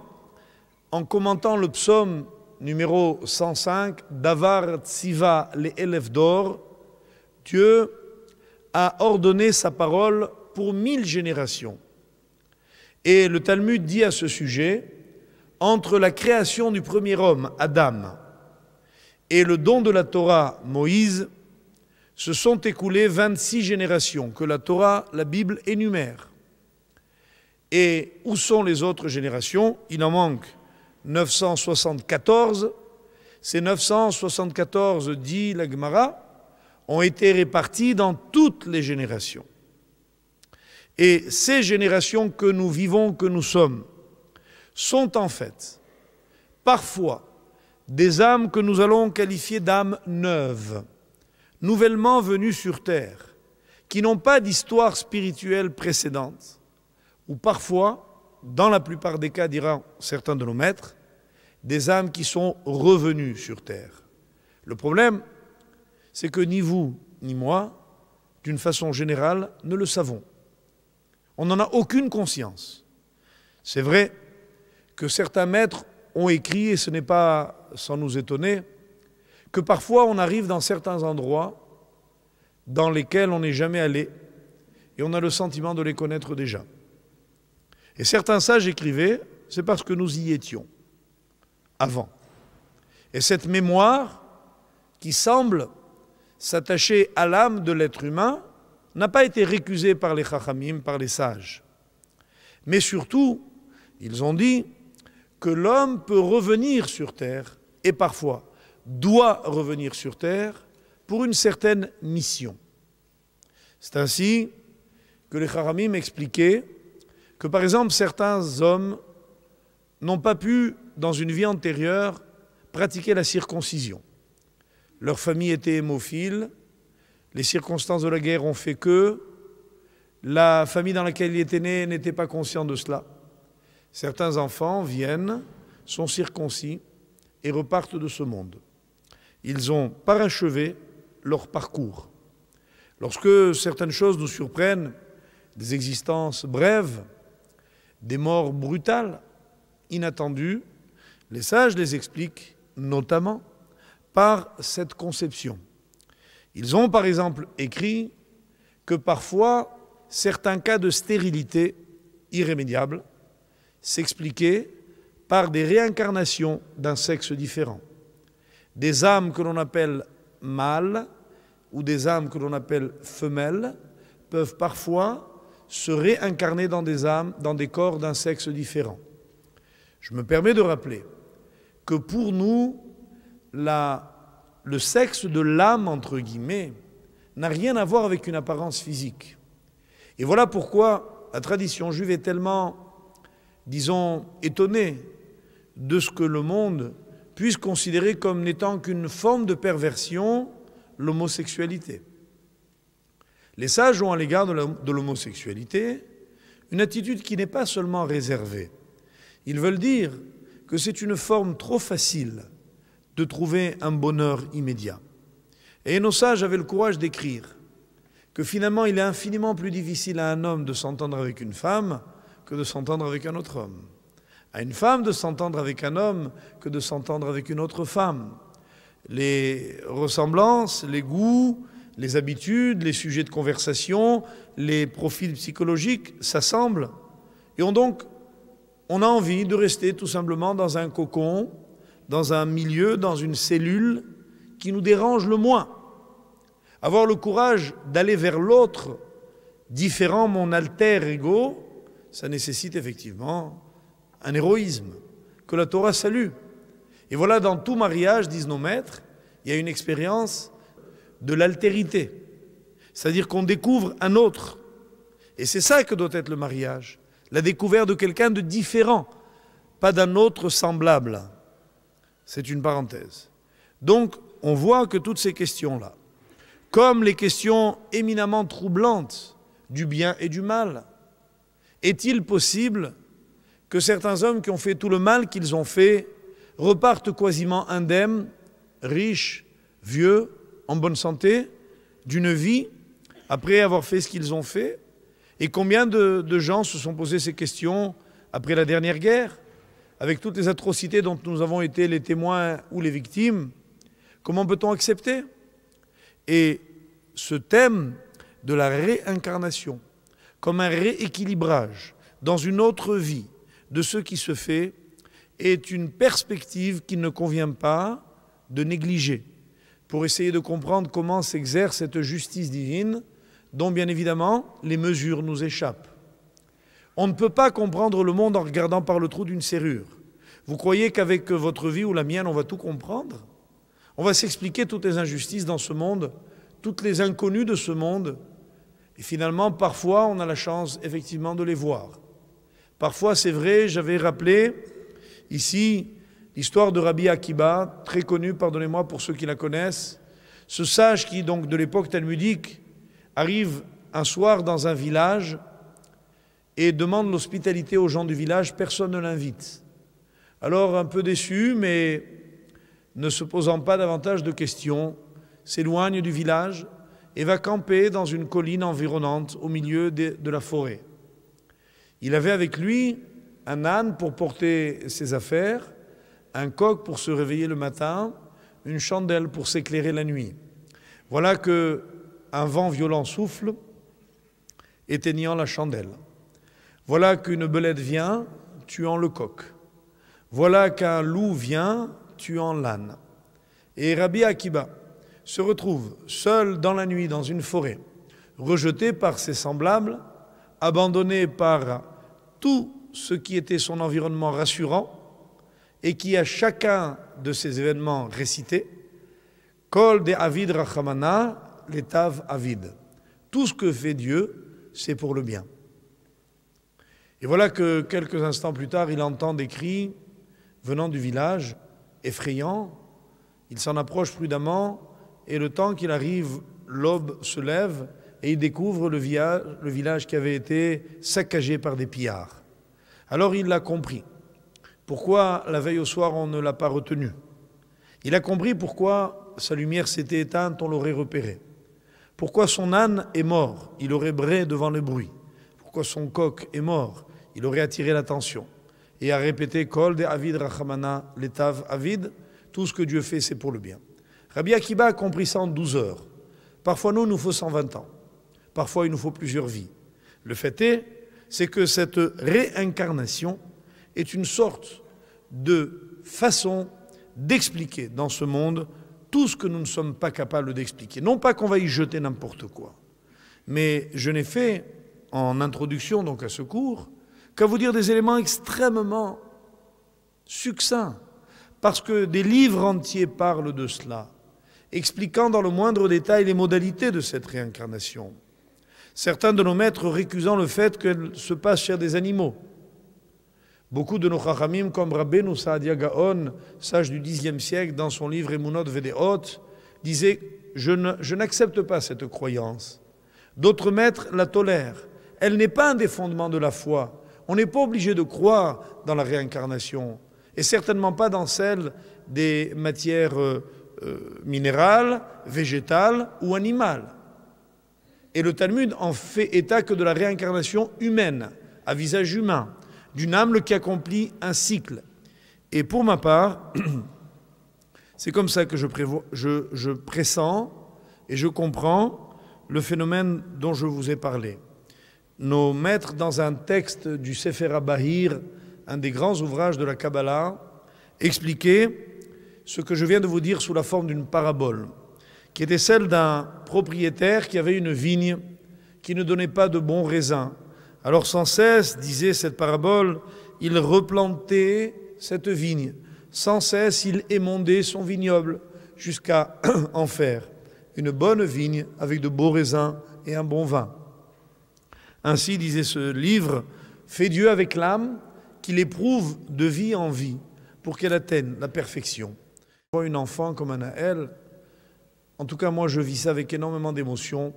en commentant le psaume numéro 105, Davar Tsiva les élèves d'or, Dieu a ordonné sa parole pour mille générations. Et le Talmud dit à ce sujet, entre la création du premier homme, Adam, et le don de la Torah, Moïse, se sont écoulées 26 générations que la Torah, la Bible énumère. Et où sont les autres générations Il en manque 974. Ces 974, dit la Gemara, ont été répartis dans toutes les générations. Et ces générations que nous vivons, que nous sommes, sont en fait parfois des âmes que nous allons qualifier d'âmes neuves, nouvellement venues sur Terre, qui n'ont pas d'histoire spirituelle précédente, ou parfois, dans la plupart des cas, diront certains de nos maîtres, des âmes qui sont revenues sur Terre. Le problème, c'est que ni vous, ni moi, d'une façon générale, ne le savons. On n'en a aucune conscience. C'est vrai que certains maîtres ont écrit, et ce n'est pas sans nous étonner, que parfois on arrive dans certains endroits dans lesquels on n'est jamais allé, et on a le sentiment de les connaître déjà. Et certains sages écrivaient, c'est parce que nous y étions avant. Et cette mémoire qui semble s'attacher à l'âme de l'être humain, n'a pas été récusé par les chachamim, par les sages. Mais surtout, ils ont dit que l'homme peut revenir sur terre, et parfois doit revenir sur terre, pour une certaine mission. C'est ainsi que les chachamim expliquaient que par exemple certains hommes n'ont pas pu, dans une vie antérieure, pratiquer la circoncision. Leur famille était hémophile, les circonstances de la guerre ont fait que la famille dans laquelle il était né n'était pas consciente de cela. Certains enfants viennent, sont circoncis et repartent de ce monde. Ils ont parachevé leur parcours. Lorsque certaines choses nous surprennent, des existences brèves, des morts brutales, inattendues, les sages les expliquent notamment par cette conception. Ils ont par exemple écrit que parfois certains cas de stérilité irrémédiable s'expliquaient par des réincarnations d'un sexe différent. Des âmes que l'on appelle mâles ou des âmes que l'on appelle femelles peuvent parfois se réincarner dans des âmes, dans des corps d'un sexe différent. Je me permets de rappeler que pour nous, la le sexe de l'âme, entre guillemets, n'a rien à voir avec une apparence physique. Et voilà pourquoi la tradition juive est tellement, disons, étonnée de ce que le monde puisse considérer comme n'étant qu'une forme de perversion, l'homosexualité. Les sages ont à l'égard de l'homosexualité une attitude qui n'est pas seulement réservée. Ils veulent dire que c'est une forme trop facile de trouver un bonheur immédiat. Et nos sages avaient le courage d'écrire que finalement il est infiniment plus difficile à un homme de s'entendre avec une femme que de s'entendre avec un autre homme, à une femme de s'entendre avec un homme que de s'entendre avec une autre femme. Les ressemblances, les goûts, les habitudes, les sujets de conversation, les profils psychologiques s'assemblent et donc on a envie de rester tout simplement dans un cocon dans un milieu, dans une cellule qui nous dérange le moins. Avoir le courage d'aller vers l'autre, différent mon alter ego, ça nécessite effectivement un héroïsme que la Torah salue. Et voilà, dans tout mariage, disent nos maîtres, il y a une expérience de l'altérité. C'est-à-dire qu'on découvre un autre. Et c'est ça que doit être le mariage. La découverte de quelqu'un de différent, pas d'un autre semblable. C'est une parenthèse. Donc, on voit que toutes ces questions-là, comme les questions éminemment troublantes du bien et du mal, est-il possible que certains hommes qui ont fait tout le mal qu'ils ont fait repartent quasiment indemnes, riches, vieux, en bonne santé, d'une vie, après avoir fait ce qu'ils ont fait Et combien de, de gens se sont posés ces questions après la dernière guerre avec toutes les atrocités dont nous avons été les témoins ou les victimes, comment peut-on accepter Et ce thème de la réincarnation, comme un rééquilibrage dans une autre vie de ce qui se fait, est une perspective qu'il ne convient pas de négliger pour essayer de comprendre comment s'exerce cette justice divine dont bien évidemment les mesures nous échappent. On ne peut pas comprendre le monde en regardant par le trou d'une serrure. Vous croyez qu'avec votre vie ou la mienne, on va tout comprendre On va s'expliquer toutes les injustices dans ce monde, toutes les inconnues de ce monde. Et finalement, parfois, on a la chance effectivement de les voir. Parfois, c'est vrai, j'avais rappelé ici l'histoire de Rabbi Akiba, très connue, pardonnez-moi pour ceux qui la connaissent, ce sage qui, donc de l'époque talmudique, arrive un soir dans un village et demande l'hospitalité aux gens du village, personne ne l'invite. Alors, un peu déçu, mais ne se posant pas davantage de questions, s'éloigne du village et va camper dans une colline environnante au milieu de, la forêt. Il avait avec lui un âne pour porter ses affaires, un coq pour se réveiller le matin, une chandelle pour s'éclairer la nuit. Voilà que un vent violent souffle, éteignant la chandelle. Voilà qu'une belette vient, tuant le coq. Voilà qu'un loup vient, tuant l'âne. Et Rabbi Akiba se retrouve seul dans la nuit dans une forêt, rejeté par ses semblables, abandonné par tout ce qui était son environnement rassurant, et qui à chacun de ces événements récités, col de Avid Rachamana, l'étave Avid. Tout ce que fait Dieu, c'est pour le bien. Et voilà que quelques instants plus tard, il entend des cris venant du village, effrayants. Il s'en approche prudemment, et le temps qu'il arrive, l'aube se lève, et il découvre le village, qui avait été saccagé par des pillards. Alors il l'a compris. Pourquoi la veille au soir on ne l'a pas retenu Il a compris pourquoi sa lumière s'était éteinte, on l'aurait repéré. Pourquoi son âne est mort, il aurait bré devant le bruit. Pourquoi son coq est mort, il aurait attiré l'attention et a répété Kol de Avid Rachamana l'etav Avid, tout ce que Dieu fait, c'est pour le bien. Rabbi Akiba a compris ça en 12 heures. Parfois, nous, il nous faut 120 ans. Parfois, il nous faut plusieurs vies. Le fait est, c'est que cette réincarnation est une sorte de façon d'expliquer dans ce monde tout ce que nous ne sommes pas capables d'expliquer. Non pas qu'on va y jeter n'importe quoi, mais je n'ai fait en introduction donc à ce cours qu'à vous dire des éléments extrêmement succincts, parce que des livres entiers parlent de cela, expliquant dans le moindre détail les modalités de cette réincarnation. Certains de nos maîtres récusant le fait qu'elle se passe chez des animaux. Beaucoup de nos chachamim, comme Rabbeinu Saadia Gaon, sage du Xe siècle, dans son livre Emunot Vedeot, disait Je n'accepte pas cette croyance. D'autres maîtres la tolèrent. Elle n'est pas un des fondements de la foi. On n'est pas obligé de croire dans la réincarnation, et certainement pas dans celle des matières euh, euh, minérales, végétales ou animales. Et le Talmud en fait état que de la réincarnation humaine, à visage humain, d'une âme qui accomplit un cycle. Et pour ma part, c'est comme ça que je, prévois, je pressens et je comprends le phénomène dont je vous ai parlé nos maîtres dans un texte du Sefer Bahir, un des grands ouvrages de la Kabbalah, expliquaient ce que je viens de vous dire sous la forme d'une parabole, qui était celle d'un propriétaire qui avait une vigne qui ne donnait pas de bons raisins. Alors sans cesse, disait cette parabole, il replantait cette vigne. Sans cesse, il émondait son vignoble jusqu'à en faire une bonne vigne avec de beaux raisins et un bon vin. Ainsi disait ce livre, fait Dieu avec l'âme qu'il éprouve de vie en vie pour qu'elle atteigne la perfection. Pour une enfant comme Anaël, en tout cas moi je vis ça avec énormément d'émotion,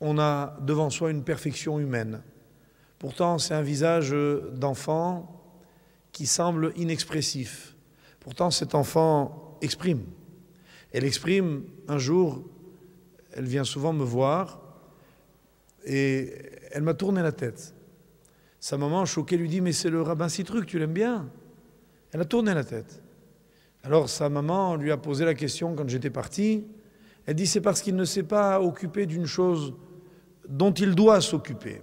on a devant soi une perfection humaine. Pourtant c'est un visage d'enfant qui semble inexpressif. Pourtant cet enfant exprime. Elle exprime un jour, elle vient souvent me voir, et elle m'a tourné la tête. Sa maman, choquée, lui dit Mais c'est le rabbin Citruc, tu l'aimes bien Elle a tourné la tête. Alors sa maman lui a posé la question quand j'étais parti. Elle dit C'est parce qu'il ne s'est pas occupé d'une chose dont il doit s'occuper.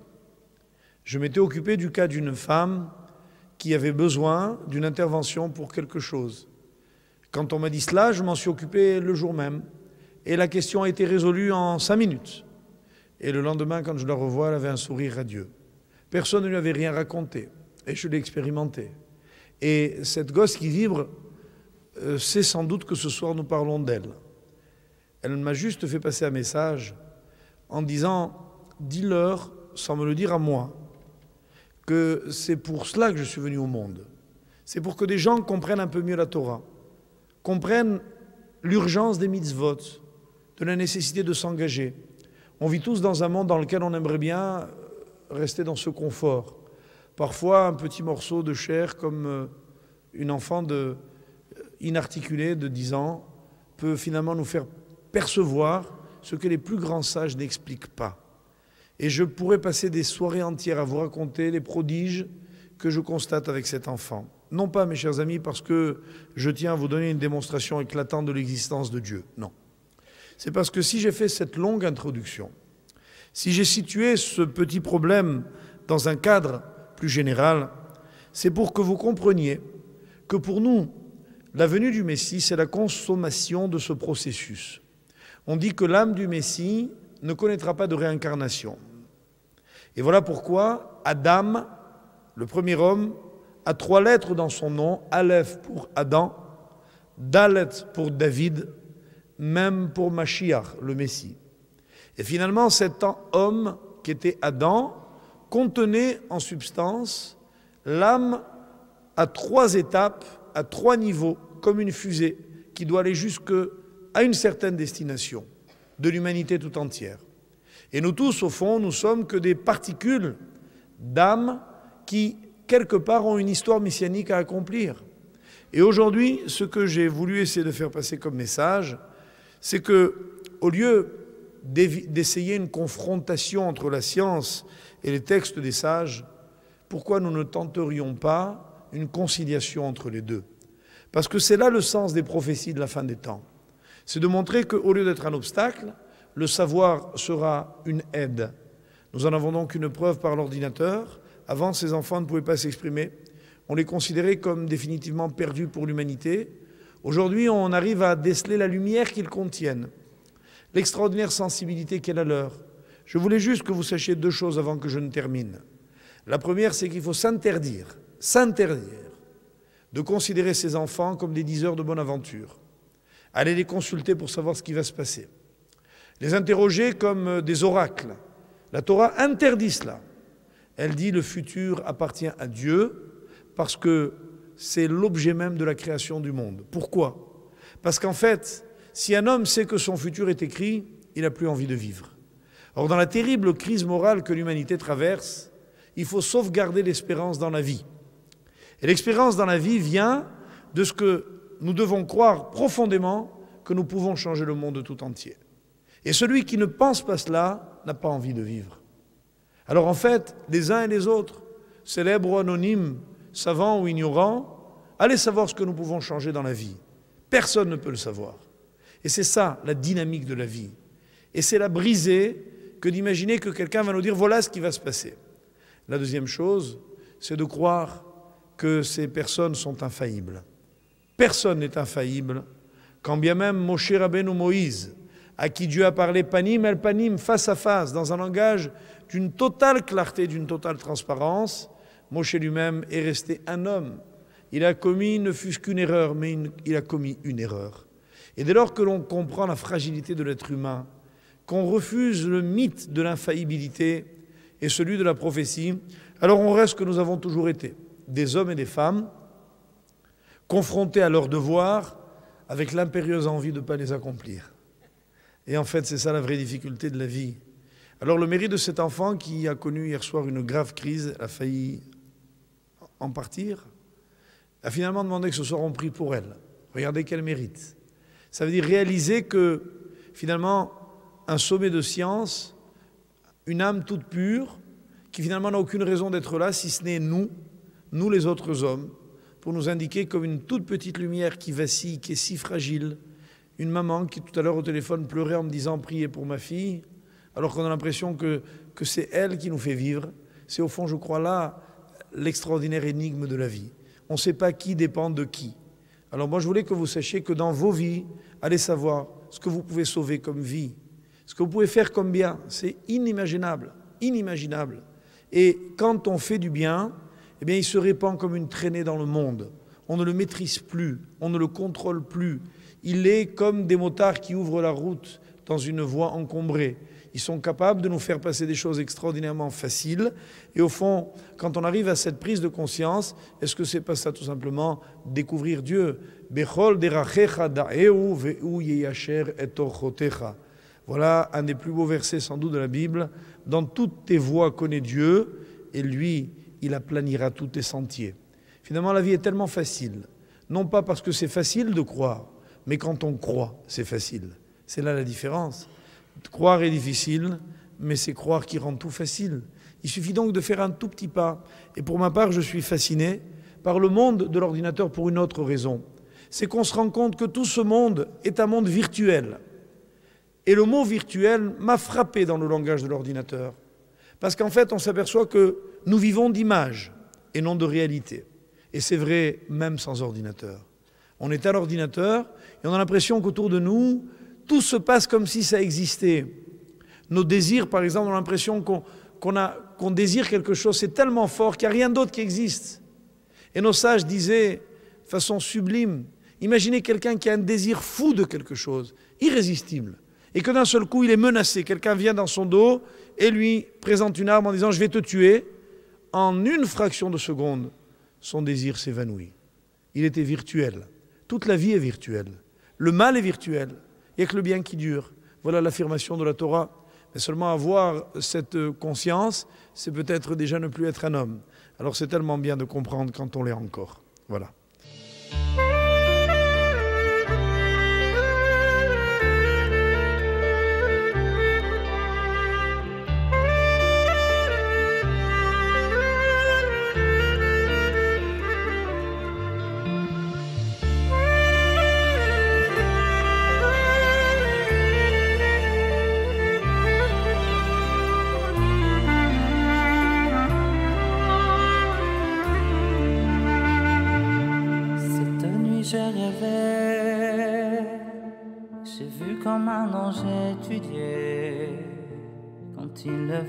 Je m'étais occupé du cas d'une femme qui avait besoin d'une intervention pour quelque chose. Quand on m'a dit cela, je m'en suis occupé le jour même. Et la question a été résolue en cinq minutes. Et le lendemain, quand je la revois, elle avait un sourire radieux. Personne ne lui avait rien raconté. Et je l'ai expérimenté. Et cette gosse qui vibre c'est euh, sait sans doute que ce soir nous parlons d'elle. Elle, elle m'a juste fait passer un message en disant Dis-leur, sans me le dire à moi, que c'est pour cela que je suis venu au monde. C'est pour que des gens comprennent un peu mieux la Torah, comprennent l'urgence des mitzvot, de la nécessité de s'engager on vit tous dans un monde dans lequel on aimerait bien rester dans ce confort. Parfois, un petit morceau de chair comme euh, une enfant euh, inarticulée de 10 ans peut finalement nous faire percevoir ce que les plus grands sages n'expliquent pas. Et je pourrais passer des soirées entières à vous raconter les prodiges que je constate avec cet enfant. Non pas, mes chers amis, parce que je tiens à vous donner une démonstration éclatante de l'existence de Dieu. Non c'est parce que si j'ai fait cette longue introduction, si j'ai situé ce petit problème dans un cadre plus général, c'est pour que vous compreniez que pour nous, la venue du Messie, c'est la consommation de ce processus. On dit que l'âme du Messie ne connaîtra pas de réincarnation. Et voilà pourquoi Adam, le premier homme, a trois lettres dans son nom, Aleph pour Adam, Dalet pour David même pour Mashiach, le Messie. Et finalement, cet homme qui était Adam contenait en substance l'âme à trois étapes, à trois niveaux, comme une fusée qui doit aller jusque à une certaine destination de l'humanité tout entière. Et nous tous, au fond, nous sommes que des particules d'âme qui, quelque part, ont une histoire messianique à accomplir. Et aujourd'hui, ce que j'ai voulu essayer de faire passer comme message, c'est que, au lieu d'essayer une confrontation entre la science et les textes des sages, pourquoi nous ne tenterions pas une conciliation entre les deux Parce que c'est là le sens des prophéties de la fin des temps. C'est de montrer qu'au lieu d'être un obstacle, le savoir sera une aide. Nous en avons donc une preuve par l'ordinateur. Avant, ces enfants ne pouvaient pas s'exprimer. On les considérait comme définitivement perdus pour l'humanité. Aujourd'hui, on arrive à déceler la lumière qu'ils contiennent, l'extraordinaire sensibilité qu'elle a leur. Je voulais juste que vous sachiez deux choses avant que je ne termine. La première, c'est qu'il faut s'interdire, s'interdire de considérer ces enfants comme des diseurs de bonne aventure. Aller les consulter pour savoir ce qui va se passer. Les interroger comme euh, des oracles. La Torah interdit cela. Elle dit le futur appartient à Dieu parce que c'est l'objet même de la création du monde. Pourquoi Parce qu'en fait, si un homme sait que son futur est écrit, il n'a plus envie de vivre. Or, dans la terrible crise morale que l'humanité traverse, il faut sauvegarder l'espérance dans la vie. Et l'espérance dans la vie vient de ce que nous devons croire profondément que nous pouvons changer le monde tout entier. Et celui qui ne pense pas cela n'a pas envie de vivre. Alors en fait, les uns et les autres, célèbres ou anonymes, savants ou ignorants, Allez savoir ce que nous pouvons changer dans la vie. Personne ne peut le savoir. Et c'est ça la dynamique de la vie. Et c'est la briser que d'imaginer que quelqu'un va nous dire voilà ce qui va se passer. La deuxième chose, c'est de croire que ces personnes sont infaillibles. Personne n'est infaillible, quand bien même Moshe ou Moïse, à qui Dieu a parlé panim el panim, face à face, dans un langage d'une totale clarté, d'une totale transparence, Moshe lui-même est resté un homme il a commis ne fût-ce qu'une erreur, mais il a commis une erreur. Et dès lors que l'on comprend la fragilité de l'être humain, qu'on refuse le mythe de l'infaillibilité et celui de la prophétie, alors on reste ce que nous avons toujours été, des hommes et des femmes, confrontés à leurs devoirs, avec l'impérieuse envie de ne pas les accomplir. Et en fait, c'est ça la vraie difficulté de la vie. Alors le mérite de cet enfant qui a connu hier soir une grave crise a failli en partir, a finalement demandé que ce soit repris pour elle. Regardez quel mérite. Ça veut dire réaliser que finalement, un sommet de science, une âme toute pure, qui finalement n'a aucune raison d'être là, si ce n'est nous, nous les autres hommes, pour nous indiquer comme une toute petite lumière qui vacille, qui est si fragile, une maman qui tout à l'heure au téléphone pleurait en me disant priez pour ma fille, alors qu'on a l'impression que, que c'est elle qui nous fait vivre. C'est au fond, je crois, là l'extraordinaire énigme de la vie. On ne sait pas qui dépend de qui. Alors moi, je voulais que vous sachiez que dans vos vies, allez savoir ce que vous pouvez sauver comme vie, ce que vous pouvez faire comme bien. C'est inimaginable, inimaginable. Et quand on fait du bien, eh bien, il se répand comme une traînée dans le monde. On ne le maîtrise plus, on ne le contrôle plus. Il est comme des motards qui ouvrent la route dans une voie encombrée. Ils sont capables de nous faire passer des choses extraordinairement faciles. Et au fond, quand on arrive à cette prise de conscience, est-ce que c'est pas ça tout simplement découvrir Dieu Voilà un des plus beaux versets sans doute de la Bible. Dans toutes tes voies connaît Dieu, et lui, il aplanira tous tes sentiers. Finalement, la vie est tellement facile. Non pas parce que c'est facile de croire, mais quand on croit, c'est facile. C'est là la différence. Croire est difficile, mais c'est croire qui rend tout facile. Il suffit donc de faire un tout petit pas. Et pour ma part, je suis fasciné par le monde de l'ordinateur pour une autre raison. C'est qu'on se rend compte que tout ce monde est un monde virtuel. Et le mot virtuel m'a frappé dans le langage de l'ordinateur. Parce qu'en fait, on s'aperçoit que nous vivons d'images et non de réalité. Et c'est vrai même sans ordinateur. On est à l'ordinateur et on a l'impression qu'autour de nous, tout se passe comme si ça existait. Nos désirs, par exemple, ont l'impression qu'on désire quelque chose. C'est tellement fort qu'il n'y a rien d'autre qui existe. Et nos sages disaient, de façon sublime, imaginez quelqu'un qui a un désir fou de quelque chose, irrésistible, et que d'un seul coup, il est menacé. Quelqu'un vient dans son dos et lui présente une arme en disant, je vais te tuer. En une fraction de seconde, son désir s'évanouit. Il était virtuel. Toute la vie est virtuelle. Le mal est virtuel. Il n'y a que le bien qui dure. Voilà l'affirmation de la Torah. Mais seulement avoir cette conscience, c'est peut-être déjà ne plus être un homme. Alors c'est tellement bien de comprendre quand on l'est encore. Voilà.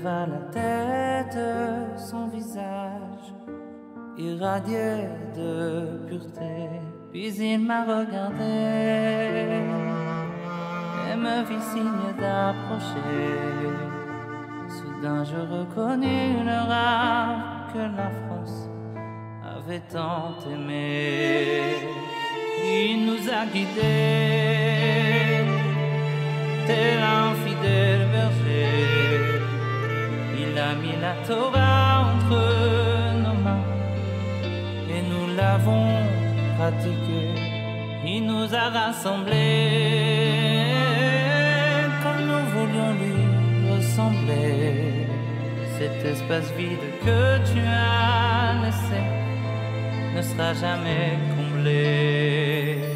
la tête, son visage irradié de pureté. Puis il m'a regardé et me fit signe d'approcher. Soudain je reconnus le rare que la France avait tant aimé. Il nous a guidés, tel un fidèle berger. Il a mis la Torah entre nos mains et nous l'avons pratiquée. Il nous a rassemblés comme nous voulions lui ressembler. Cet espace vide que tu as laissé ne sera jamais comblé.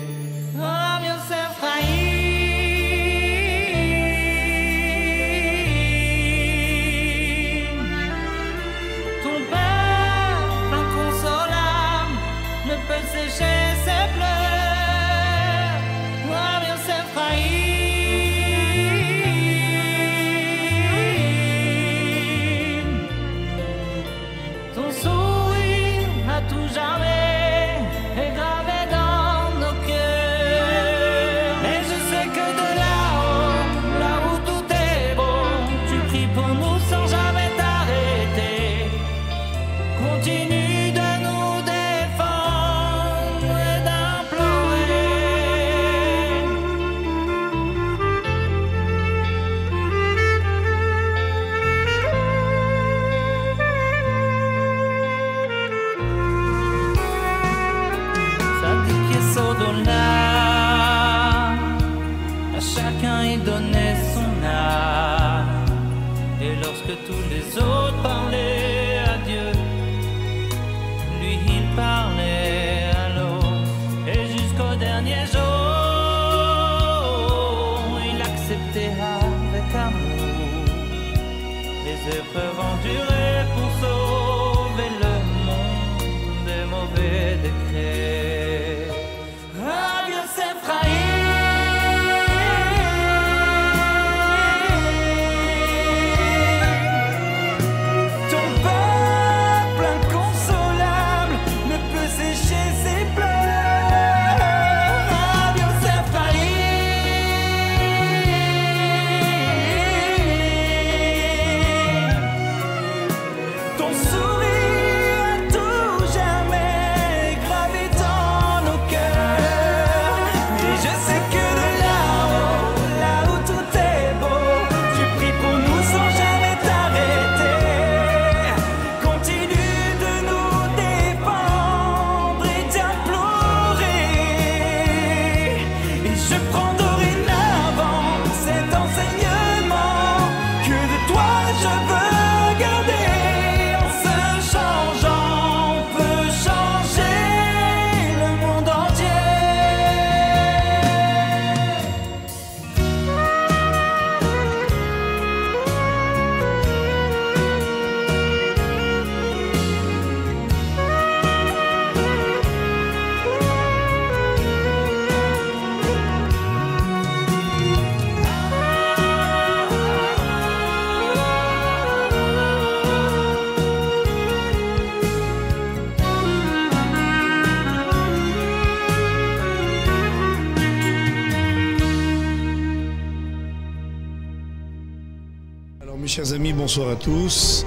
bonsoir à tous.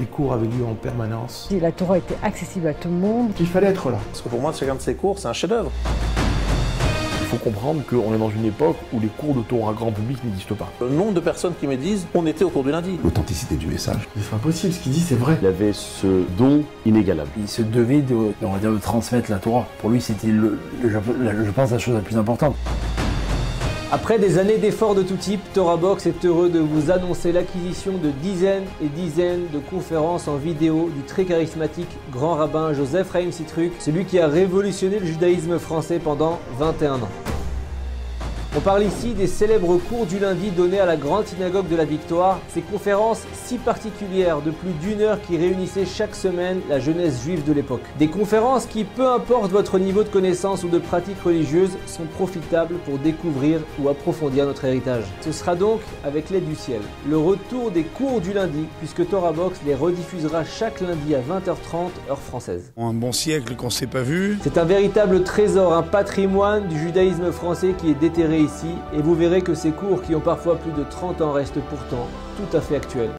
Les cours avaient lieu en permanence. Et la Torah était accessible à tout le monde. Il fallait être là. Parce que pour moi, chacun de ces cours, c'est un chef-d'œuvre comprendre qu'on est dans une époque où les cours de Torah grand public n'existent pas. Le nombre de personnes qui me disent on était au cours du lundi. L'authenticité du message. C'est c'est possible ce qu'il dit c'est vrai. Il avait ce don inégalable. Il se devait de, transmettre la Torah. Pour lui c'était, le, je pense, la chose la plus importante. Après des années d'efforts de tout type, Box est heureux de vous annoncer l'acquisition de dizaines et dizaines de conférences en vidéo du très charismatique grand rabbin Joseph Rahim Citruc, celui qui a révolutionné le judaïsme français pendant 21 ans. On parle ici des célèbres cours du lundi donnés à la grande synagogue de la Victoire, ces conférences si particulières de plus d'une heure qui réunissaient chaque semaine la jeunesse juive de l'époque. Des conférences qui, peu importe votre niveau de connaissance ou de pratique religieuse, sont profitables pour découvrir ou approfondir notre héritage. Ce sera donc, avec l'aide du ciel, le retour des cours du lundi, puisque Torah Box les rediffusera chaque lundi à 20h30 heure française. Un bon siècle qu'on ne s'est pas vu. C'est un véritable trésor, un patrimoine du judaïsme français qui est déterré et vous verrez que ces cours qui ont parfois plus de 30 ans restent pourtant tout à fait actuels.